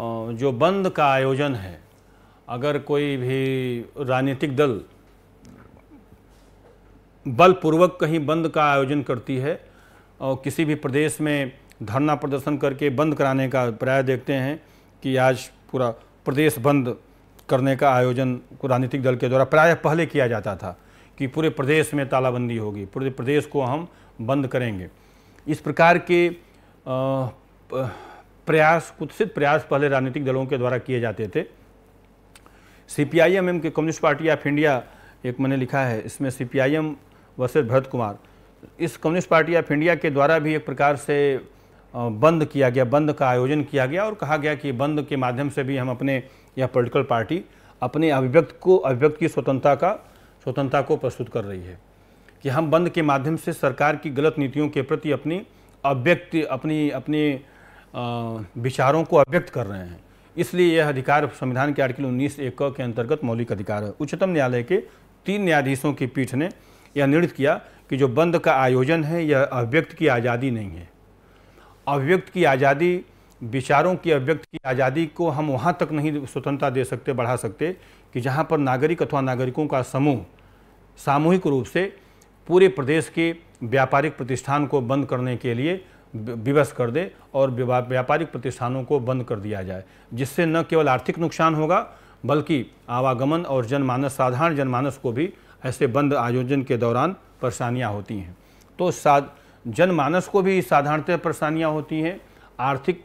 जो बंद का आयोजन है अगर कोई भी राजनीतिक दल बलपूर्वक कहीं बंद का आयोजन करती है और किसी भी प्रदेश में धरना प्रदर्शन करके बंद कराने का प्राय देखते हैं कि आज पूरा प्रदेश बंद करने का आयोजन राजनीतिक दल के द्वारा प्रायः पहले किया जाता था कि पूरे प्रदेश में तालाबंदी होगी पूरे प्रदेश को हम बंद करेंगे इस प्रकार के प्रयास कुत्सित प्रयास पहले राजनीतिक दलों के द्वारा किए जाते थे C P I M M के कम्युनिस्ट पार्टी ऑफ इंडिया एक मैंने लिखा है इसमें C P I M versus Bharat Kumar इस कम्युनिस्ट पार्टी ऑफ इंडिया के द्वारा भी एक प्रकार से बंद किया गया बंद का आयोजन किया गया और कहा गया कि बंद के माध्यम से भी हम अपने यह पोलिटिकल पार्टी अपने अभिव्यक्त को अभिव्यक्त की स्वतंत्रता का स्वतंत्रता को प्रस्तुत कर रही है कि हम बंद के माध्यम से सरकार की गलत नीतियों के प्रति अपनी अव्यक्त अपनी अपने विचारों को अव्यक्त कर रहे हैं इसलिए यह अधिकार संविधान के आर्टिकल उन्नीस एक के अंतर्गत मौलिक अधिकार है उच्चतम न्यायालय के तीन न्यायाधीशों की पीठ ने यह निर्णय किया कि जो बंद का आयोजन है यह अभिव्यक्त की आज़ादी नहीं है अभिव्यक्त की आज़ादी विचारों की अभिव्यक्त की आज़ादी को हम वहाँ तक नहीं स्वतंत्रता दे सकते बढ़ा सकते कि जहाँ पर नागरिक अथवा नागरिकों का समूह सामूहिक रूप से पूरे प्रदेश के व्यापारिक प्रतिष्ठान को बंद करने के लिए विवश कर दे और व्यापारिक प्रतिष्ठानों को बंद कर दिया जाए जिससे न केवल आर्थिक नुकसान होगा बल्कि आवागमन और जनमानस साधारण जनमानस को भी ऐसे बंद आयोजन के दौरान परेशानियाँ होती हैं तो साध जनमानस को भी साधारणतः परेशानियाँ होती हैं आर्थिक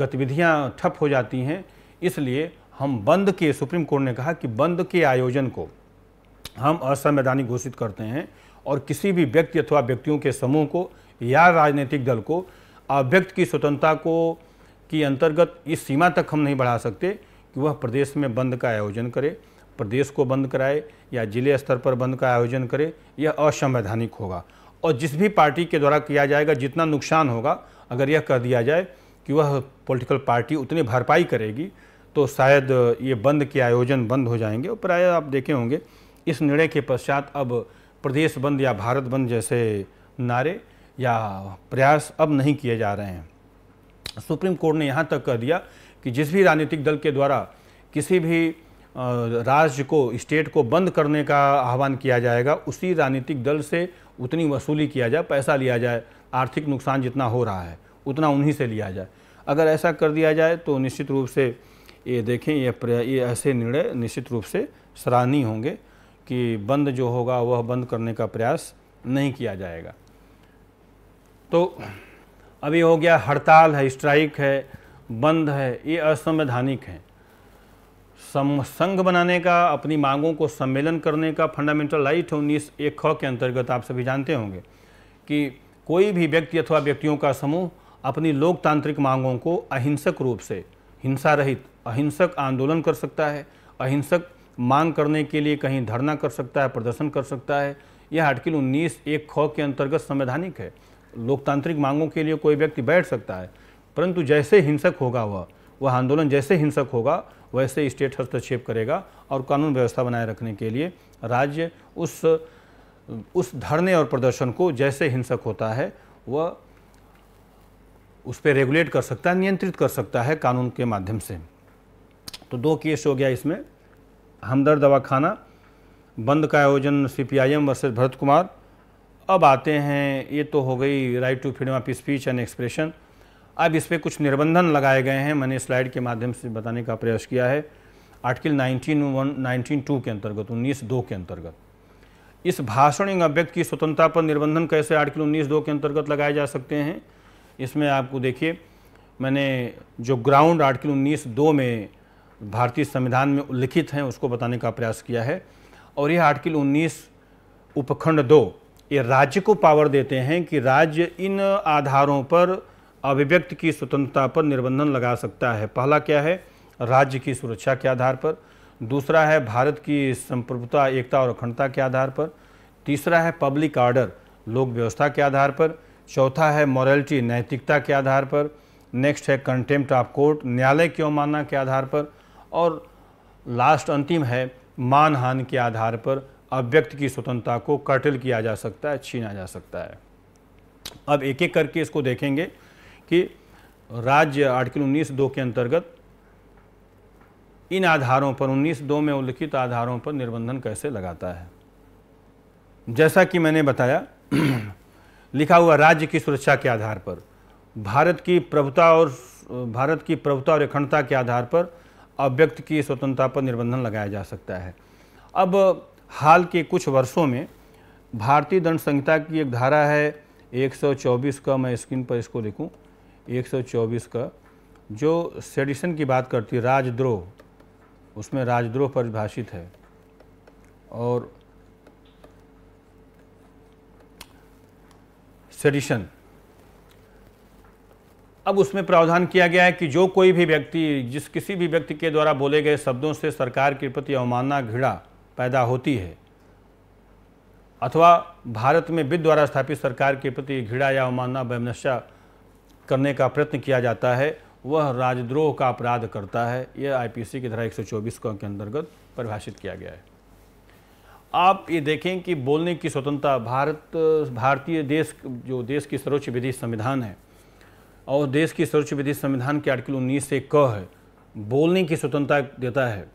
गतिविधियाँ ठप हो जाती हैं इसलिए हम बंद के सुप्रीम कोर्ट ने कहा कि बंद के आयोजन को हम असंवैधानिक घोषित करते हैं और किसी भी व्यक्ति अथवा व्यक्तियों के समूह को या राजनीतिक दल को अव्यक्त की स्वतंत्रता को की अंतर्गत इस सीमा तक हम नहीं बढ़ा सकते कि वह प्रदेश में बंद का आयोजन करे प्रदेश को बंद कराए या जिले स्तर पर बंद का आयोजन करे यह असंवैधानिक होगा और जिस भी पार्टी के द्वारा किया जाएगा जितना नुकसान होगा अगर यह कह दिया जाए कि वह पॉलिटिकल पार्टी उतनी भरपाई करेगी तो शायद ये बंद के आयोजन बंद हो जाएंगे और प्राय आप देखे होंगे इस निर्णय के पश्चात अब प्रदेश बंद या भारत बंद जैसे नारे या प्रयास अब नहीं किए जा रहे हैं सुप्रीम कोर्ट ने यहाँ तक कह दिया कि जिस भी राजनीतिक दल के द्वारा किसी भी राज्य को स्टेट को बंद करने का आह्वान किया जाएगा उसी राजनीतिक दल से उतनी वसूली किया जाए पैसा लिया जाए आर्थिक नुकसान जितना हो रहा है उतना उन्हीं से लिया जाए अगर ऐसा कर दिया जाए तो निश्चित रूप से ये देखें ये ये ऐसे निर्णय निश्चित रूप से सराहनीय होंगे कि बंद जो होगा वह बंद करने का प्रयास नहीं किया जाएगा तो अभी हो गया हड़ताल है स्ट्राइक है बंद है ये असंवैधानिक हैं सम, संघ बनाने का अपनी मांगों को सम्मेलन करने का फंडामेंटल राइट है उन्नीस एक ख के अंतर्गत आप सभी जानते होंगे कि कोई भी व्यक्ति अथवा व्यक्तियों का समूह अपनी लोकतांत्रिक मांगों को अहिंसक रूप से हिंसा रहित अहिंसक आंदोलन कर सकता है अहिंसक मांग करने के लिए कहीं धरना कर सकता है प्रदर्शन कर सकता है यह आर्टिकल उन्नीस एक ख के अंतर्गत संवैधानिक है लोकतांत्रिक मांगों के लिए कोई व्यक्ति बैठ सकता है परंतु जैसे हिंसक होगा वह वह आंदोलन जैसे हिंसक होगा वैसे स्टेट हस्तक्षेप करेगा और कानून व्यवस्था बनाए रखने के लिए राज्य उस उस धरने और प्रदर्शन को जैसे हिंसक होता है वह उस पर रेगुलेट कर सकता है नियंत्रित कर सकता है कानून के माध्यम से तो दो केस हो गया इसमें हमदर्द दवाखाना बंद का आयोजन C P I M versus Bharat Kumar अब आते हैं ये तो हो गई right to freedom of speech and expression अब इस पर कुछ निर्बंधन लगाए गए हैं मैंने स्लाइड के माध्यम से बताने का प्रयास किया है आर्टिकल 19 वन नाइनटीन टू के अंतर्गत उन्नीस दो के अंतर्गत इस भाषण अभ्यक्त की स्वतंत्रता पर निर्बंधन कैसे आर्टिकल उन्नीस दो के अंतर्गत लगाए जा सकते हैं इसमें आपको देखिए मैंने जो ग्राउंड आर्टिकल उन्नीस दो में भारतीय संविधान में उल्लिखित हैं उसको बताने का प्रयास किया है और यह आर्टिकल उन्नीस उपखंड दो ये राज्य को पावर देते हैं कि राज्य इन आधारों पर अभिव्यक्ति की स्वतंत्रता पर निर्बंधन लगा सकता है पहला क्या है राज्य की सुरक्षा के आधार पर दूसरा है भारत की संप्रभुता एकता और अखंडता के आधार पर तीसरा है पब्लिक ऑर्डर लोक व्यवस्था के आधार पर चौथा है मॉरलिटी नैतिकता के आधार पर नेक्स्ट है कंटेम्प्ट ऑफ कोर्ट न्यायालय की अवमानना के आधार पर और लास्ट अंतिम है मानहान के आधार पर अभिव्यक्ति की स्वतंत्रता को कटिल किया जा सकता है छीना जा सकता है अब एक एक करके इसको देखेंगे कि राज्य आर्टिकल उन्नीस दो के अंतर्गत इन आधारों पर उन्नीस दो में उल्लिखित आधारों पर निर्बंधन कैसे लगाता है जैसा कि मैंने बताया लिखा हुआ राज्य की सुरक्षा के आधार पर भारत की प्रभुता और भारत की प्रभुता और अखंडता के आधार पर अव्यक्त की स्वतंत्रता पर निर्बंधन लगाया जा सकता है अब हाल के कुछ वर्षों में भारतीय दंड संहिता की एक धारा है 124 का मैं स्क्रीन पर इसको लिखूं 124 का जो सेडिशन की बात करती है राजद्रोह उसमें राजद्रोह परिभाषित है और सेडिशन अब उसमें प्रावधान किया गया है कि जो कोई भी व्यक्ति जिस किसी भी व्यक्ति के द्वारा बोले गए शब्दों से सरकार के प्रति अवमानना घृणा पैदा होती है अथवा भारत में विद द्वारा स्थापित सरकार के प्रति घृणा या अवमानना वैमनस्या करने का प्रयत्न किया जाता है वह राजद्रोह का अपराध करता है यह आईपीसी की धारा 124 के अंतर्गत परिभाषित किया गया है आप ये देखें कि बोलने की स्वतंत्रता भारत भारतीय देश जो देश की सर्वोच्च विधि संविधान है और देश की सर्वोच्च विधि संविधान के आर्टिकल उन्नीस से क है बोलने की स्वतंत्रता देता है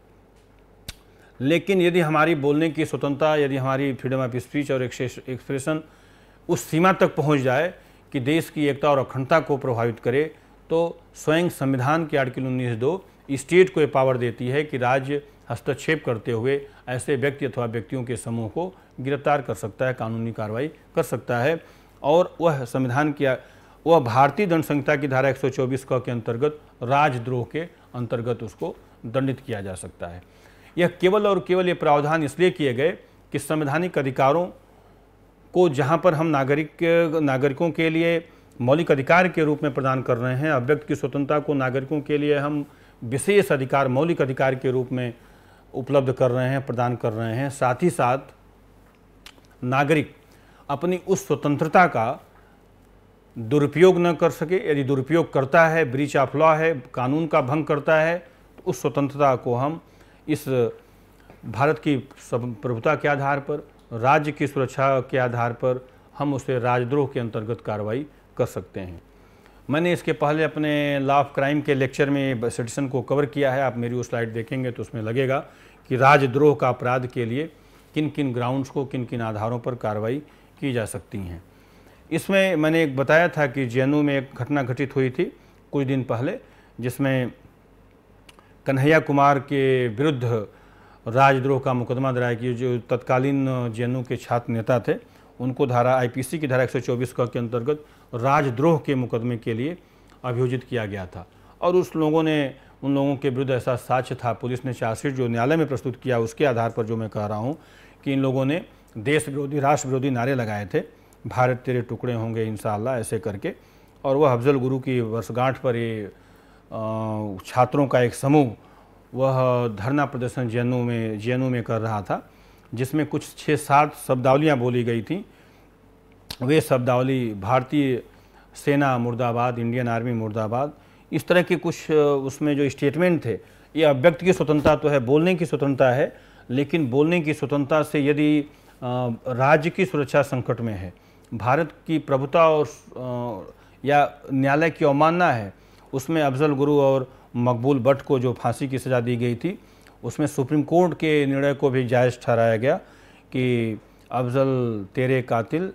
लेकिन यदि हमारी बोलने की स्वतंत्रता यदि हमारी फ्रीडम ऑफ स्पीच और एक्सप्रेशन उस सीमा तक पहुंच जाए कि देश की एकता और अखंडता को प्रभावित करे तो स्वयं संविधान के आर्टिकल उन्नीस दो स्टेट को ये पावर देती है कि राज्य हस्तक्षेप करते हुए ऐसे व्यक्ति अथवा व्यक्तियों के समूह को गिरफ्तार कर सकता है कानूनी कार्रवाई कर सकता है और वह संविधान की वह भारतीय दंड संहिता की धारा 124 सौ के अंतर्गत राजद्रोह के अंतर्गत उसको दंडित किया जा सकता है यह केवल और केवल ये प्रावधान इसलिए किए गए कि संवैधानिक अधिकारों को जहाँ पर हम नागरिक नागरिकों के लिए मौलिक अधिकार के रूप में प्रदान कर रहे हैं अभ्यक्त की स्वतंत्रता को नागरिकों के लिए हम विशेष अधिकार मौलिक अधिकार के रूप में उपलब्ध कर रहे हैं प्रदान कर रहे हैं साथ ही साथ नागरिक अपनी उस स्वतंत्रता का दुरुपयोग न कर सके यदि दुरुपयोग करता है ब्रीच ऑफ लॉ है कानून का भंग करता है तो उस स्वतंत्रता को हम इस भारत की प्रभुता के आधार पर राज्य की सुरक्षा के आधार पर हम उसे राजद्रोह के अंतर्गत कार्रवाई कर सकते हैं मैंने इसके पहले अपने लाफ क्राइम के लेक्चर में सिटीजन को कवर किया है आप मेरी वो स्लाइड देखेंगे तो उसमें लगेगा कि राजद्रोह का अपराध के लिए किन किन ग्राउंड्स को किन किन आधारों पर कार्रवाई की जा सकती हैं इसमें मैंने एक बताया था कि जे में एक घटना घटित हुई थी कुछ दिन पहले जिसमें कन्हैया कुमार के विरुद्ध राजद्रोह का मुकदमा दराया कि जो तत्कालीन जे के छात्र नेता थे उनको धारा आईपीसी की धारा 124 का के अंतर्गत राजद्रोह के मुकदमे के लिए अभियोजित किया गया था और उस लोगों ने उन लोगों के विरुद्ध ऐसा साक्ष्य था पुलिस ने चार्जशीट जो न्यायालय में प्रस्तुत किया उसके आधार पर जो मैं कह रहा हूँ कि इन लोगों ने देश विरोधी राष्ट्र विरोधी नारे लगाए थे भारत तेरे टुकड़े होंगे इन ऐसे करके और वह अफजल गुरु की वर्षगांठ पर ये छात्रों का एक समूह वह धरना प्रदर्शन जे में जे में कर रहा था जिसमें कुछ छः सात शब्दावलियाँ बोली गई थी वे शब्दावली भारतीय सेना मुर्दाबाद इंडियन आर्मी मुर्दाबाद इस तरह के कुछ उसमें जो स्टेटमेंट थे ये अभ्यक्त की स्वतंत्रता तो है बोलने की स्वतंत्रता है लेकिन बोलने की स्वतंत्रता से यदि राज्य की सुरक्षा संकट में है भारत की प्रभुता और या न्यायालय की अवमानना है उसमें अफजल गुरु और मकबूल भट्ट को जो फांसी की सज़ा दी गई थी उसमें सुप्रीम कोर्ट के निर्णय को भी जायज़ ठहराया गया कि अफजल तेरे कातिल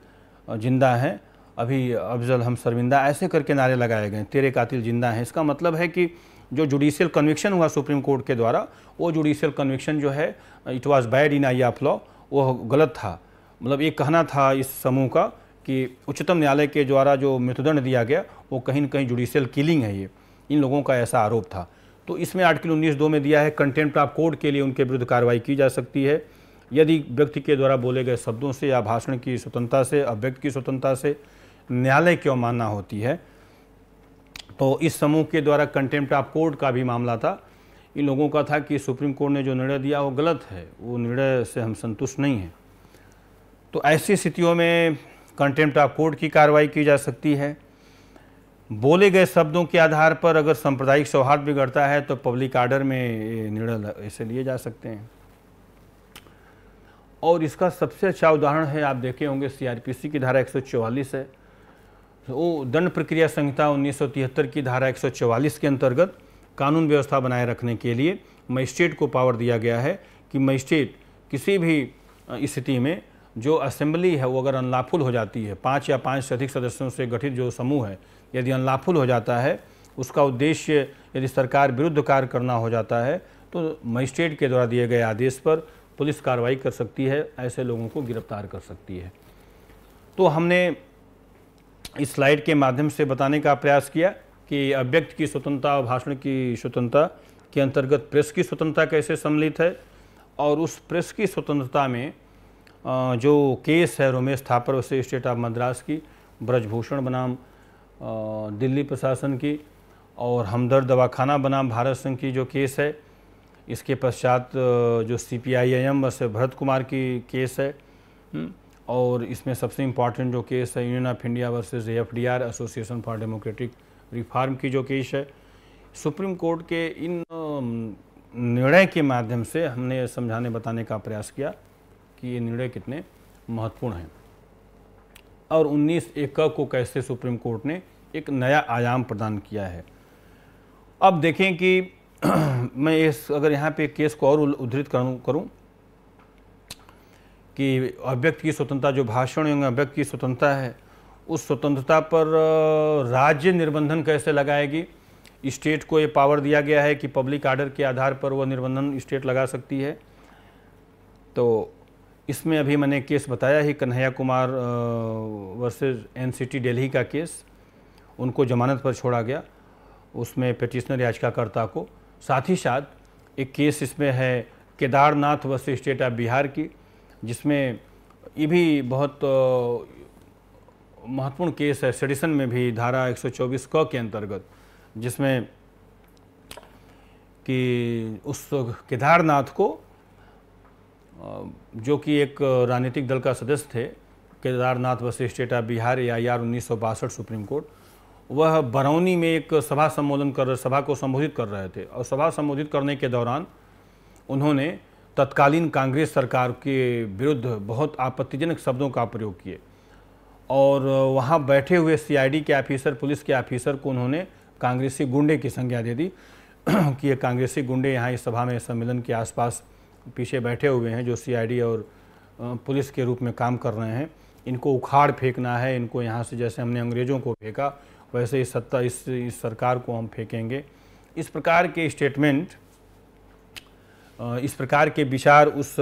जिंदा हैं अभी अफजल हम शर्मिंदा ऐसे करके नारे लगाए गए तेरे कातिल जिंदा हैं इसका मतलब है कि जो जुडिशियल कन्विक्शन हुआ सुप्रीम कोर्ट के द्वारा वो जुडिशियल कन्विक्शन जो है it was bad in eye of law वो गलत था मतलब ये कहना था इस समूह का कि उच्चतम न्यायालय के द्वारा जो मृत्युदंड दिया गया वो कहीं ना कहीं जुडिशियल किलिंग है ये इन लोगों का ऐसा आरोप था तो इसमें आर्टिकल उन्नीस दो में दिया है कंटेम्प्ट ऑफ कोर्ट के लिए उनके विरुद्ध कार्रवाई की जा सकती है यदि व्यक्ति के द्वारा बोले गए शब्दों से या भाषण की स्वतंत्रता से अभ्यक्ति की स्वतंत्रता से न्यायालय की अवमानना होती है तो इस समूह के द्वारा कंटेम्प्ट ऑफ कोर्ट का भी मामला था इन लोगों का था कि सुप्रीम कोर्ट ने जो निर्णय दिया वो गलत है वो निर्णय से हम संतुष्ट नहीं हैं तो ऐसी स्थितियों में कंटेंप्ट ऑफ कोर्ट की कार्रवाई की जा सकती है बोले गए शब्दों के आधार पर अगर सांप्रदायिक सौहार्द बिगड़ता है तो पब्लिक आर्डर में निर्णय ऐसे लिए जा सकते हैं और इसका सबसे अच्छा उदाहरण है आप देखे होंगे सीआरपीसी की धारा 144 है वो दंड प्रक्रिया संहिता 1973 की धारा 144 के अंतर्गत कानून व्यवस्था बनाए रखने के लिए मजिस्ट्रेट को पावर दिया गया है कि मजिस्ट्रेट किसी भी स्थिति में जो असेंबली है वो अगर अनलाफुल हो जाती है पाँच या पाँच से अधिक सदस्यों से गठित जो समूह है यदि अनलाफुल हो जाता है उसका उद्देश्य यदि सरकार विरुद्ध कार्य करना हो जाता है तो मजिस्ट्रेट के द्वारा दिए गए आदेश पर पुलिस कार्रवाई कर सकती है ऐसे लोगों को गिरफ्तार कर सकती है तो हमने इस स्लाइड के माध्यम से बताने का प्रयास किया कि अभ्यक्त की स्वतंत्रता और भाषण की स्वतंत्रता के अंतर्गत प्रेस की स्वतंत्रता कैसे सम्मिलित है और उस प्रेस की स्वतंत्रता में जो केस है रोमेश थापर वैसे स्टेट ऑफ मद्रास की ब्रजभूषण बनाम दिल्ली प्रशासन की और हमदर्द दवाखाना बनाम भारत संघ की जो केस है इसके पश्चात जो सी पी आई एम बस भरत कुमार की केस है हम्म, और इसमें सबसे इम्पॉर्टेंट जो केस है Union of India versus A F D R association for democratic reform की जो केस है सुप्रीम कोर्ट के इन निर्णय के माध्यम से हमने समझाने बताने का प्रयास किया कि ये निर्णय कितने महत्वपूर्ण हैं और उन्नीस एक को कैसे सुप्रीम कोर्ट ने एक नया आयाम प्रदान किया है अब देखें कि मैं इस अगर यहाँ पे केस को और उद्धृत करूँ करूँ कि अभ्यक्ति की स्वतंत्रता जो भाषण एवं अभिव्यक्ति की स्वतंत्रता है उस स्वतंत्रता पर राज्य निर्बंधन कैसे लगाएगी स्टेट को ये पावर दिया गया है कि पब्लिक आर्डर के आधार पर वह निर्बंधन स्टेट लगा सकती है तो इसमें अभी मैंने केस बताया ही कन्हैया कुमार वर्सेस एनसीटी दिल्ली का केस उनको जमानत पर छोड़ा गया उसमें पटिशनर याचिकाकर्ता को साथ ही साथ एक केस इसमें है Kedarnath versus State of Bihar की जिसमें ये भी बहुत महत्वपूर्ण केस है सेडिसन में भी धारा 124 क के अंतर्गत जिसमें कि उस केदारनाथ को जो कि एक राजनीतिक दल का सदस्य थे केदारनाथ वशिष्ठ डेटा बिहार या यार उन्नीस सुप्रीम कोर्ट वह बरौनी में एक सभा संबोधन कर सभा को संबोधित कर रहे थे और सभा संबोधित करने के दौरान उन्होंने तत्कालीन कांग्रेस सरकार के विरुद्ध बहुत आपत्तिजनक शब्दों का प्रयोग किए और वहाँ बैठे हुए सीआईडी के ऑफिसर पुलिस के ऑफिसर को उन्होंने कांग्रेसी गुंडे की संज्ञा दे दी कि ये कांग्रेसी गुंडे यहाँ इस सभा में सम्मेलन के आसपास पीछे बैठे हुए हैं जो सीआईडी और पुलिस के रूप में काम कर रहे हैं इनको उखाड़ फेंकना है इनको यहाँ से जैसे हमने अंग्रेज़ों को फेंका वैसे इस सत्ता इस, इस सरकार को हम फेंकेंगे इस प्रकार के स्टेटमेंट इस प्रकार के विचार उस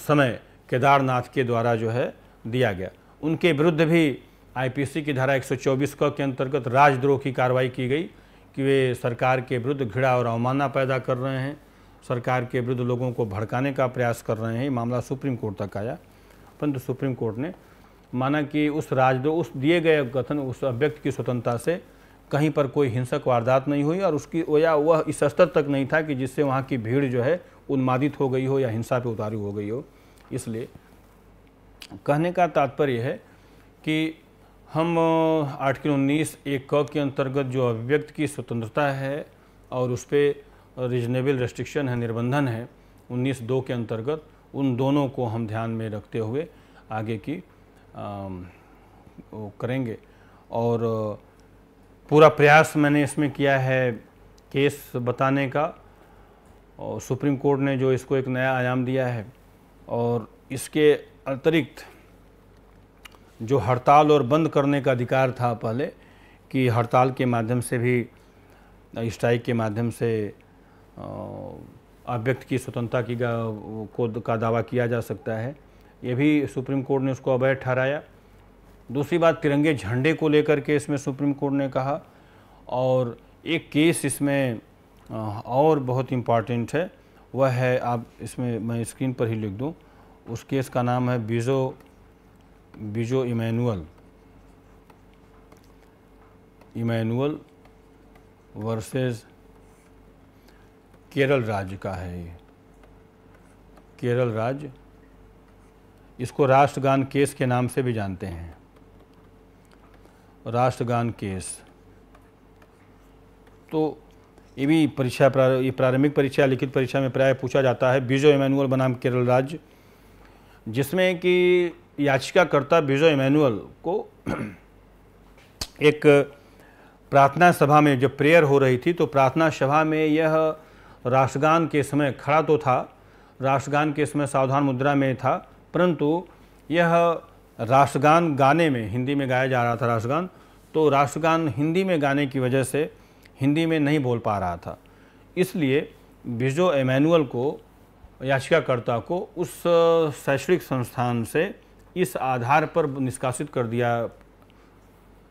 समय केदारनाथ के द्वारा जो है दिया गया उनके विरुद्ध भी आईपीसी की धारा 124 सौ के अंतर्गत राजद्रोह की कार्रवाई की गई कि वे सरकार के विरुद्ध घृणा और अवमानना पैदा कर रहे हैं सरकार के विरुद्ध लोगों को भड़काने का प्रयास कर रहे हैं ये मामला सुप्रीम कोर्ट तक आया परंतु सुप्रीम कोर्ट ने माना कि उस राजद्रोह उस दिए गए कथन उस अभिव्यक्ति की स्वतंत्रता से कहीं पर कोई हिंसक वारदात नहीं हुई और उसकी या वह इस स्तर तक नहीं था कि जिससे वहाँ की भीड़ जो है उन्मादित हो गई हो या हिंसा पे उतारी हो गई हो इसलिए कहने का तात्पर्य है कि हम आर्टिकल उन्नीस एक क के अंतर्गत जो अभिव्यक्ति की स्वतंत्रता है और उस पर रीजनेबल रेस्ट्रिक्शन है निर्बंधन है उन्नीस दो के अंतर्गत उन दोनों को हम ध्यान में रखते हुए आगे की आ, वो करेंगे और पूरा प्रयास मैंने इसमें किया है केस बताने का और सुप्रीम कोर्ट ने जो इसको एक नया आयाम दिया है और इसके अतिरिक्त जो हड़ताल और बंद करने का अधिकार था पहले कि हड़ताल के माध्यम से भी स्ट्राइक के माध्यम से अभिव्यक्त की स्वतंत्रता की को का दावा किया जा सकता है ये भी सुप्रीम कोर्ट ने उसको अवैध ठहराया दूसरी बात तिरंगे झंडे को लेकर के इसमें सुप्रीम कोर्ट ने कहा और एक केस इसमें और बहुत इम्पॉर्टेंट है वह है आप इसमें मैं स्क्रीन पर ही लिख दूँ उस केस का नाम है बीजो बीजो इमैनुअल इमैनुअल वर्सेज केरल राज्य का है ये केरल राज्य इसको राष्ट्रगान केस के नाम से भी जानते हैं राष्ट्रगान केस तो ये भी परीक्षा ये प्रारंभिक परीक्षा लिखित परीक्षा में प्राय पूछा जाता है बीजो इमैनुअल बनाम केरल राज्य जिसमें कि याचिकाकर्ता बीजो इमैनुअल को एक प्रार्थना सभा में जब प्रेयर हो रही थी तो प्रार्थना सभा में यह राष्ट्रगान के समय खड़ा तो था राष्ट्रगान के समय सावधान मुद्रा में था परंतु यह राष्ट्रगान गाने में हिंदी में गाया जा रहा था राष्ट्रगान तो राष्ट्रगान हिंदी में गाने की वजह से हिंदी में नहीं बोल पा रहा था इसलिए बिजो एमैनुअल को याचिकाकर्ता को उस शैक्षणिक संस्थान से इस आधार पर निष्कासित कर दिया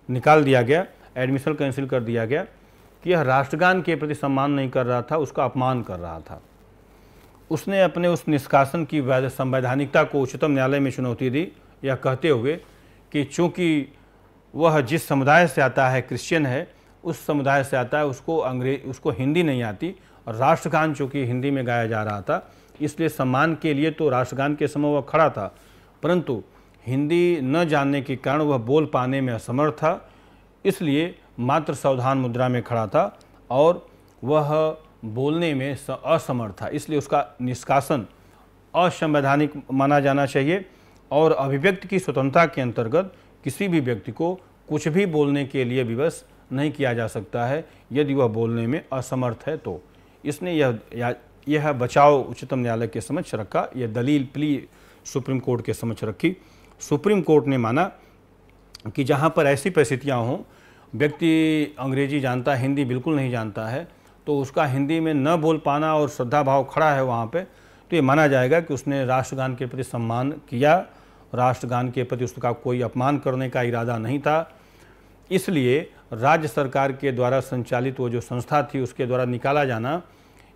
निकाल दिया गया एडमिशन कैंसिल कर दिया गया कि यह राष्ट्रगान के प्रति सम्मान नहीं कर रहा था उसका अपमान कर रहा था उसने अपने उस निष्कासन की वैध संवैधानिकता को उच्चतम न्यायालय में चुनौती दी यह कहते हुए कि चूँकि वह जिस समुदाय से आता है क्रिश्चियन है उस समुदाय से आता है उसको अंग्रेज उसको हिंदी नहीं आती और राष्ट्रगान चूँकि हिंदी में गाया जा रहा था इसलिए सम्मान के लिए तो राष्ट्रगान के समय वह खड़ा था परंतु हिंदी न जानने के कारण वह बोल पाने में असमर्थ था इसलिए मात्र सावधान मुद्रा में खड़ा था और वह बोलने में असमर्थ था इसलिए उसका निष्कासन असंवैधानिक माना जाना चाहिए और अभिव्यक्ति की स्वतंत्रता के अंतर्गत किसी भी व्यक्ति को कुछ भी बोलने के लिए विवश नहीं किया जा सकता है यदि वह बोलने में असमर्थ है तो इसने यह यह बचाव उच्चतम न्यायालय के समक्ष रखा यह दलील प्ली सुप्रीम कोर्ट के समक्ष रखी सुप्रीम कोर्ट ने माना कि जहाँ पर ऐसी परिस्थितियाँ हों व्यक्ति अंग्रेजी जानता हिंदी बिल्कुल नहीं जानता है तो उसका हिंदी में न बोल पाना और श्रद्धा भाव खड़ा है वहाँ पे तो ये माना जाएगा कि उसने राष्ट्रगान के प्रति सम्मान किया राष्ट्रगान के प्रति उसका कोई अपमान करने का इरादा नहीं था इसलिए राज्य सरकार के द्वारा संचालित वो जो संस्था थी उसके द्वारा निकाला जाना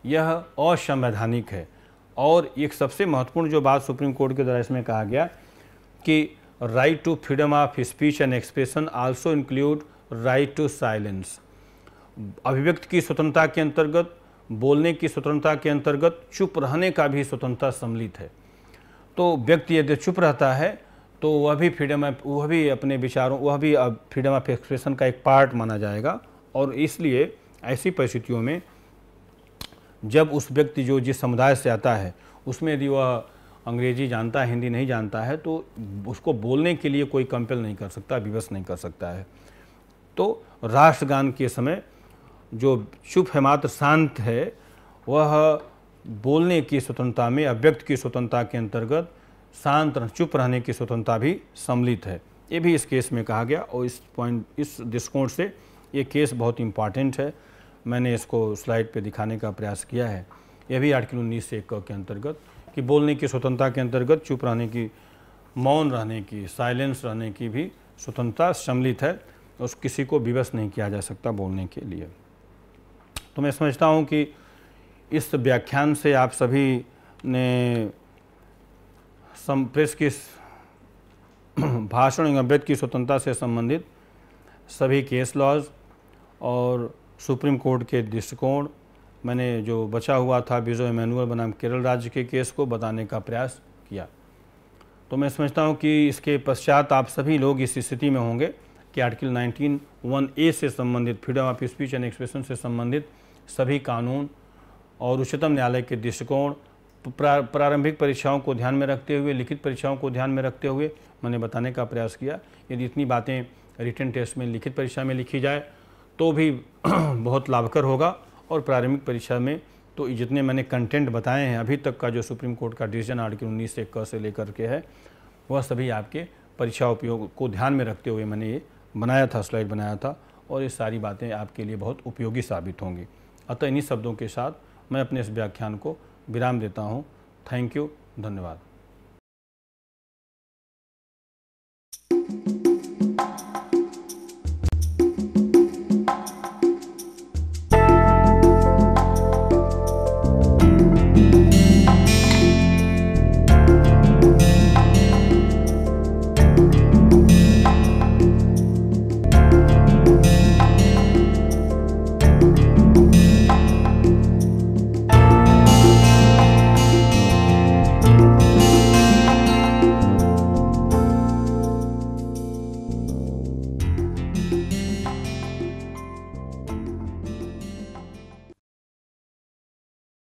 यह असंवैधानिक है और एक सबसे महत्वपूर्ण जो बात सुप्रीम कोर्ट के द्वारा इसमें कहा गया कि right to freedom of speech and expression also include right to silence अभिव्यक्ति की स्वतंत्रता के अंतर्गत बोलने की स्वतंत्रता के अंतर्गत चुप रहने का भी स्वतंत्रता सम्मिलित है तो व्यक्ति यदि चुप रहता है तो वह भी फ्रीडम ऑफ वह भी अपने विचारों वह भी फ्रीडम ऑफ एक्सप्रेशन का एक पार्ट माना जाएगा और इसलिए ऐसी परिस्थितियों में जब उस व्यक्ति जो जिस समुदाय से आता है उसमें यदि वह अंग्रेजी जानता है हिंदी नहीं जानता है तो उसको बोलने के लिए कोई कंपेल नहीं कर सकता विवश नहीं कर सकता है तो राष्ट्रगान के समय जो चुप है मात्र शांत है वह बोलने की स्वतंत्रता में अव्यक्त की स्वतंत्रता के अंतर्गत शांत चुप रहने की स्वतंत्रता भी सम्मिलित है ये भी इस केस में कहा गया और इस पॉइंट इस दृष्टिकोण से ये केस बहुत इम्पॉर्टेंट है मैंने इसको स्लाइड पे दिखाने का प्रयास किया है यह भी आर्टिकल उन्नीस से एक के अंतर्गत कि बोलने की स्वतंत्रता के अंतर्गत चुप रहने की मौन रहने की साइलेंस रहने की भी स्वतंत्रता सम्मिलित है तो उस किसी को विवश नहीं किया जा सकता बोलने के लिए तो मैं समझता हूँ कि इस व्याख्यान से आप सभी ने सम प्रेस की भाषण एवं अभिव्यक्त की स्वतंत्रता से संबंधित सभी केस लॉज और सुप्रीम कोर्ट के दृष्टिकोण मैंने जो बचा हुआ था बिजो इमैनुअल बनाम केरल राज्य के केस को बताने का प्रयास किया तो मैं समझता हूँ कि इसके पश्चात आप सभी लोग इस स्थिति में होंगे कि आर्टिकल 19 वन ए से संबंधित freedom of speech and expression से संबंधित सभी कानून और उच्चतम न्यायालय के दृष्टिकोण प्रारंभिक परीक्षाओं को ध्यान में रखते हुए लिखित परीक्षाओं को ध्यान में रखते हुए मैंने बताने का प्रयास किया यदि इतनी बातें रिटर्न टेस्ट में लिखित परीक्षा में लिखी जाए तो भी बहुत लाभकर होगा और प्रारंभिक परीक्षा में तो जितने मैंने कंटेंट बताए हैं अभी तक का जो सुप्रीम कोर्ट का डिसीजन आर्टिकल उन्नीस से क से लेकर के है वह सभी आपके परीक्षा उपयोग को ध्यान में रखते हुए मैंने ये बनाया था स्लाइड बनाया था और ये सारी बातें आपके लिए बहुत उपयोगी साबित होंगी अतः इन्हीं शब्दों के साथ मैं अपने इस व्याख्यान को विराम देता हूँ थैंक यू धन्यवाद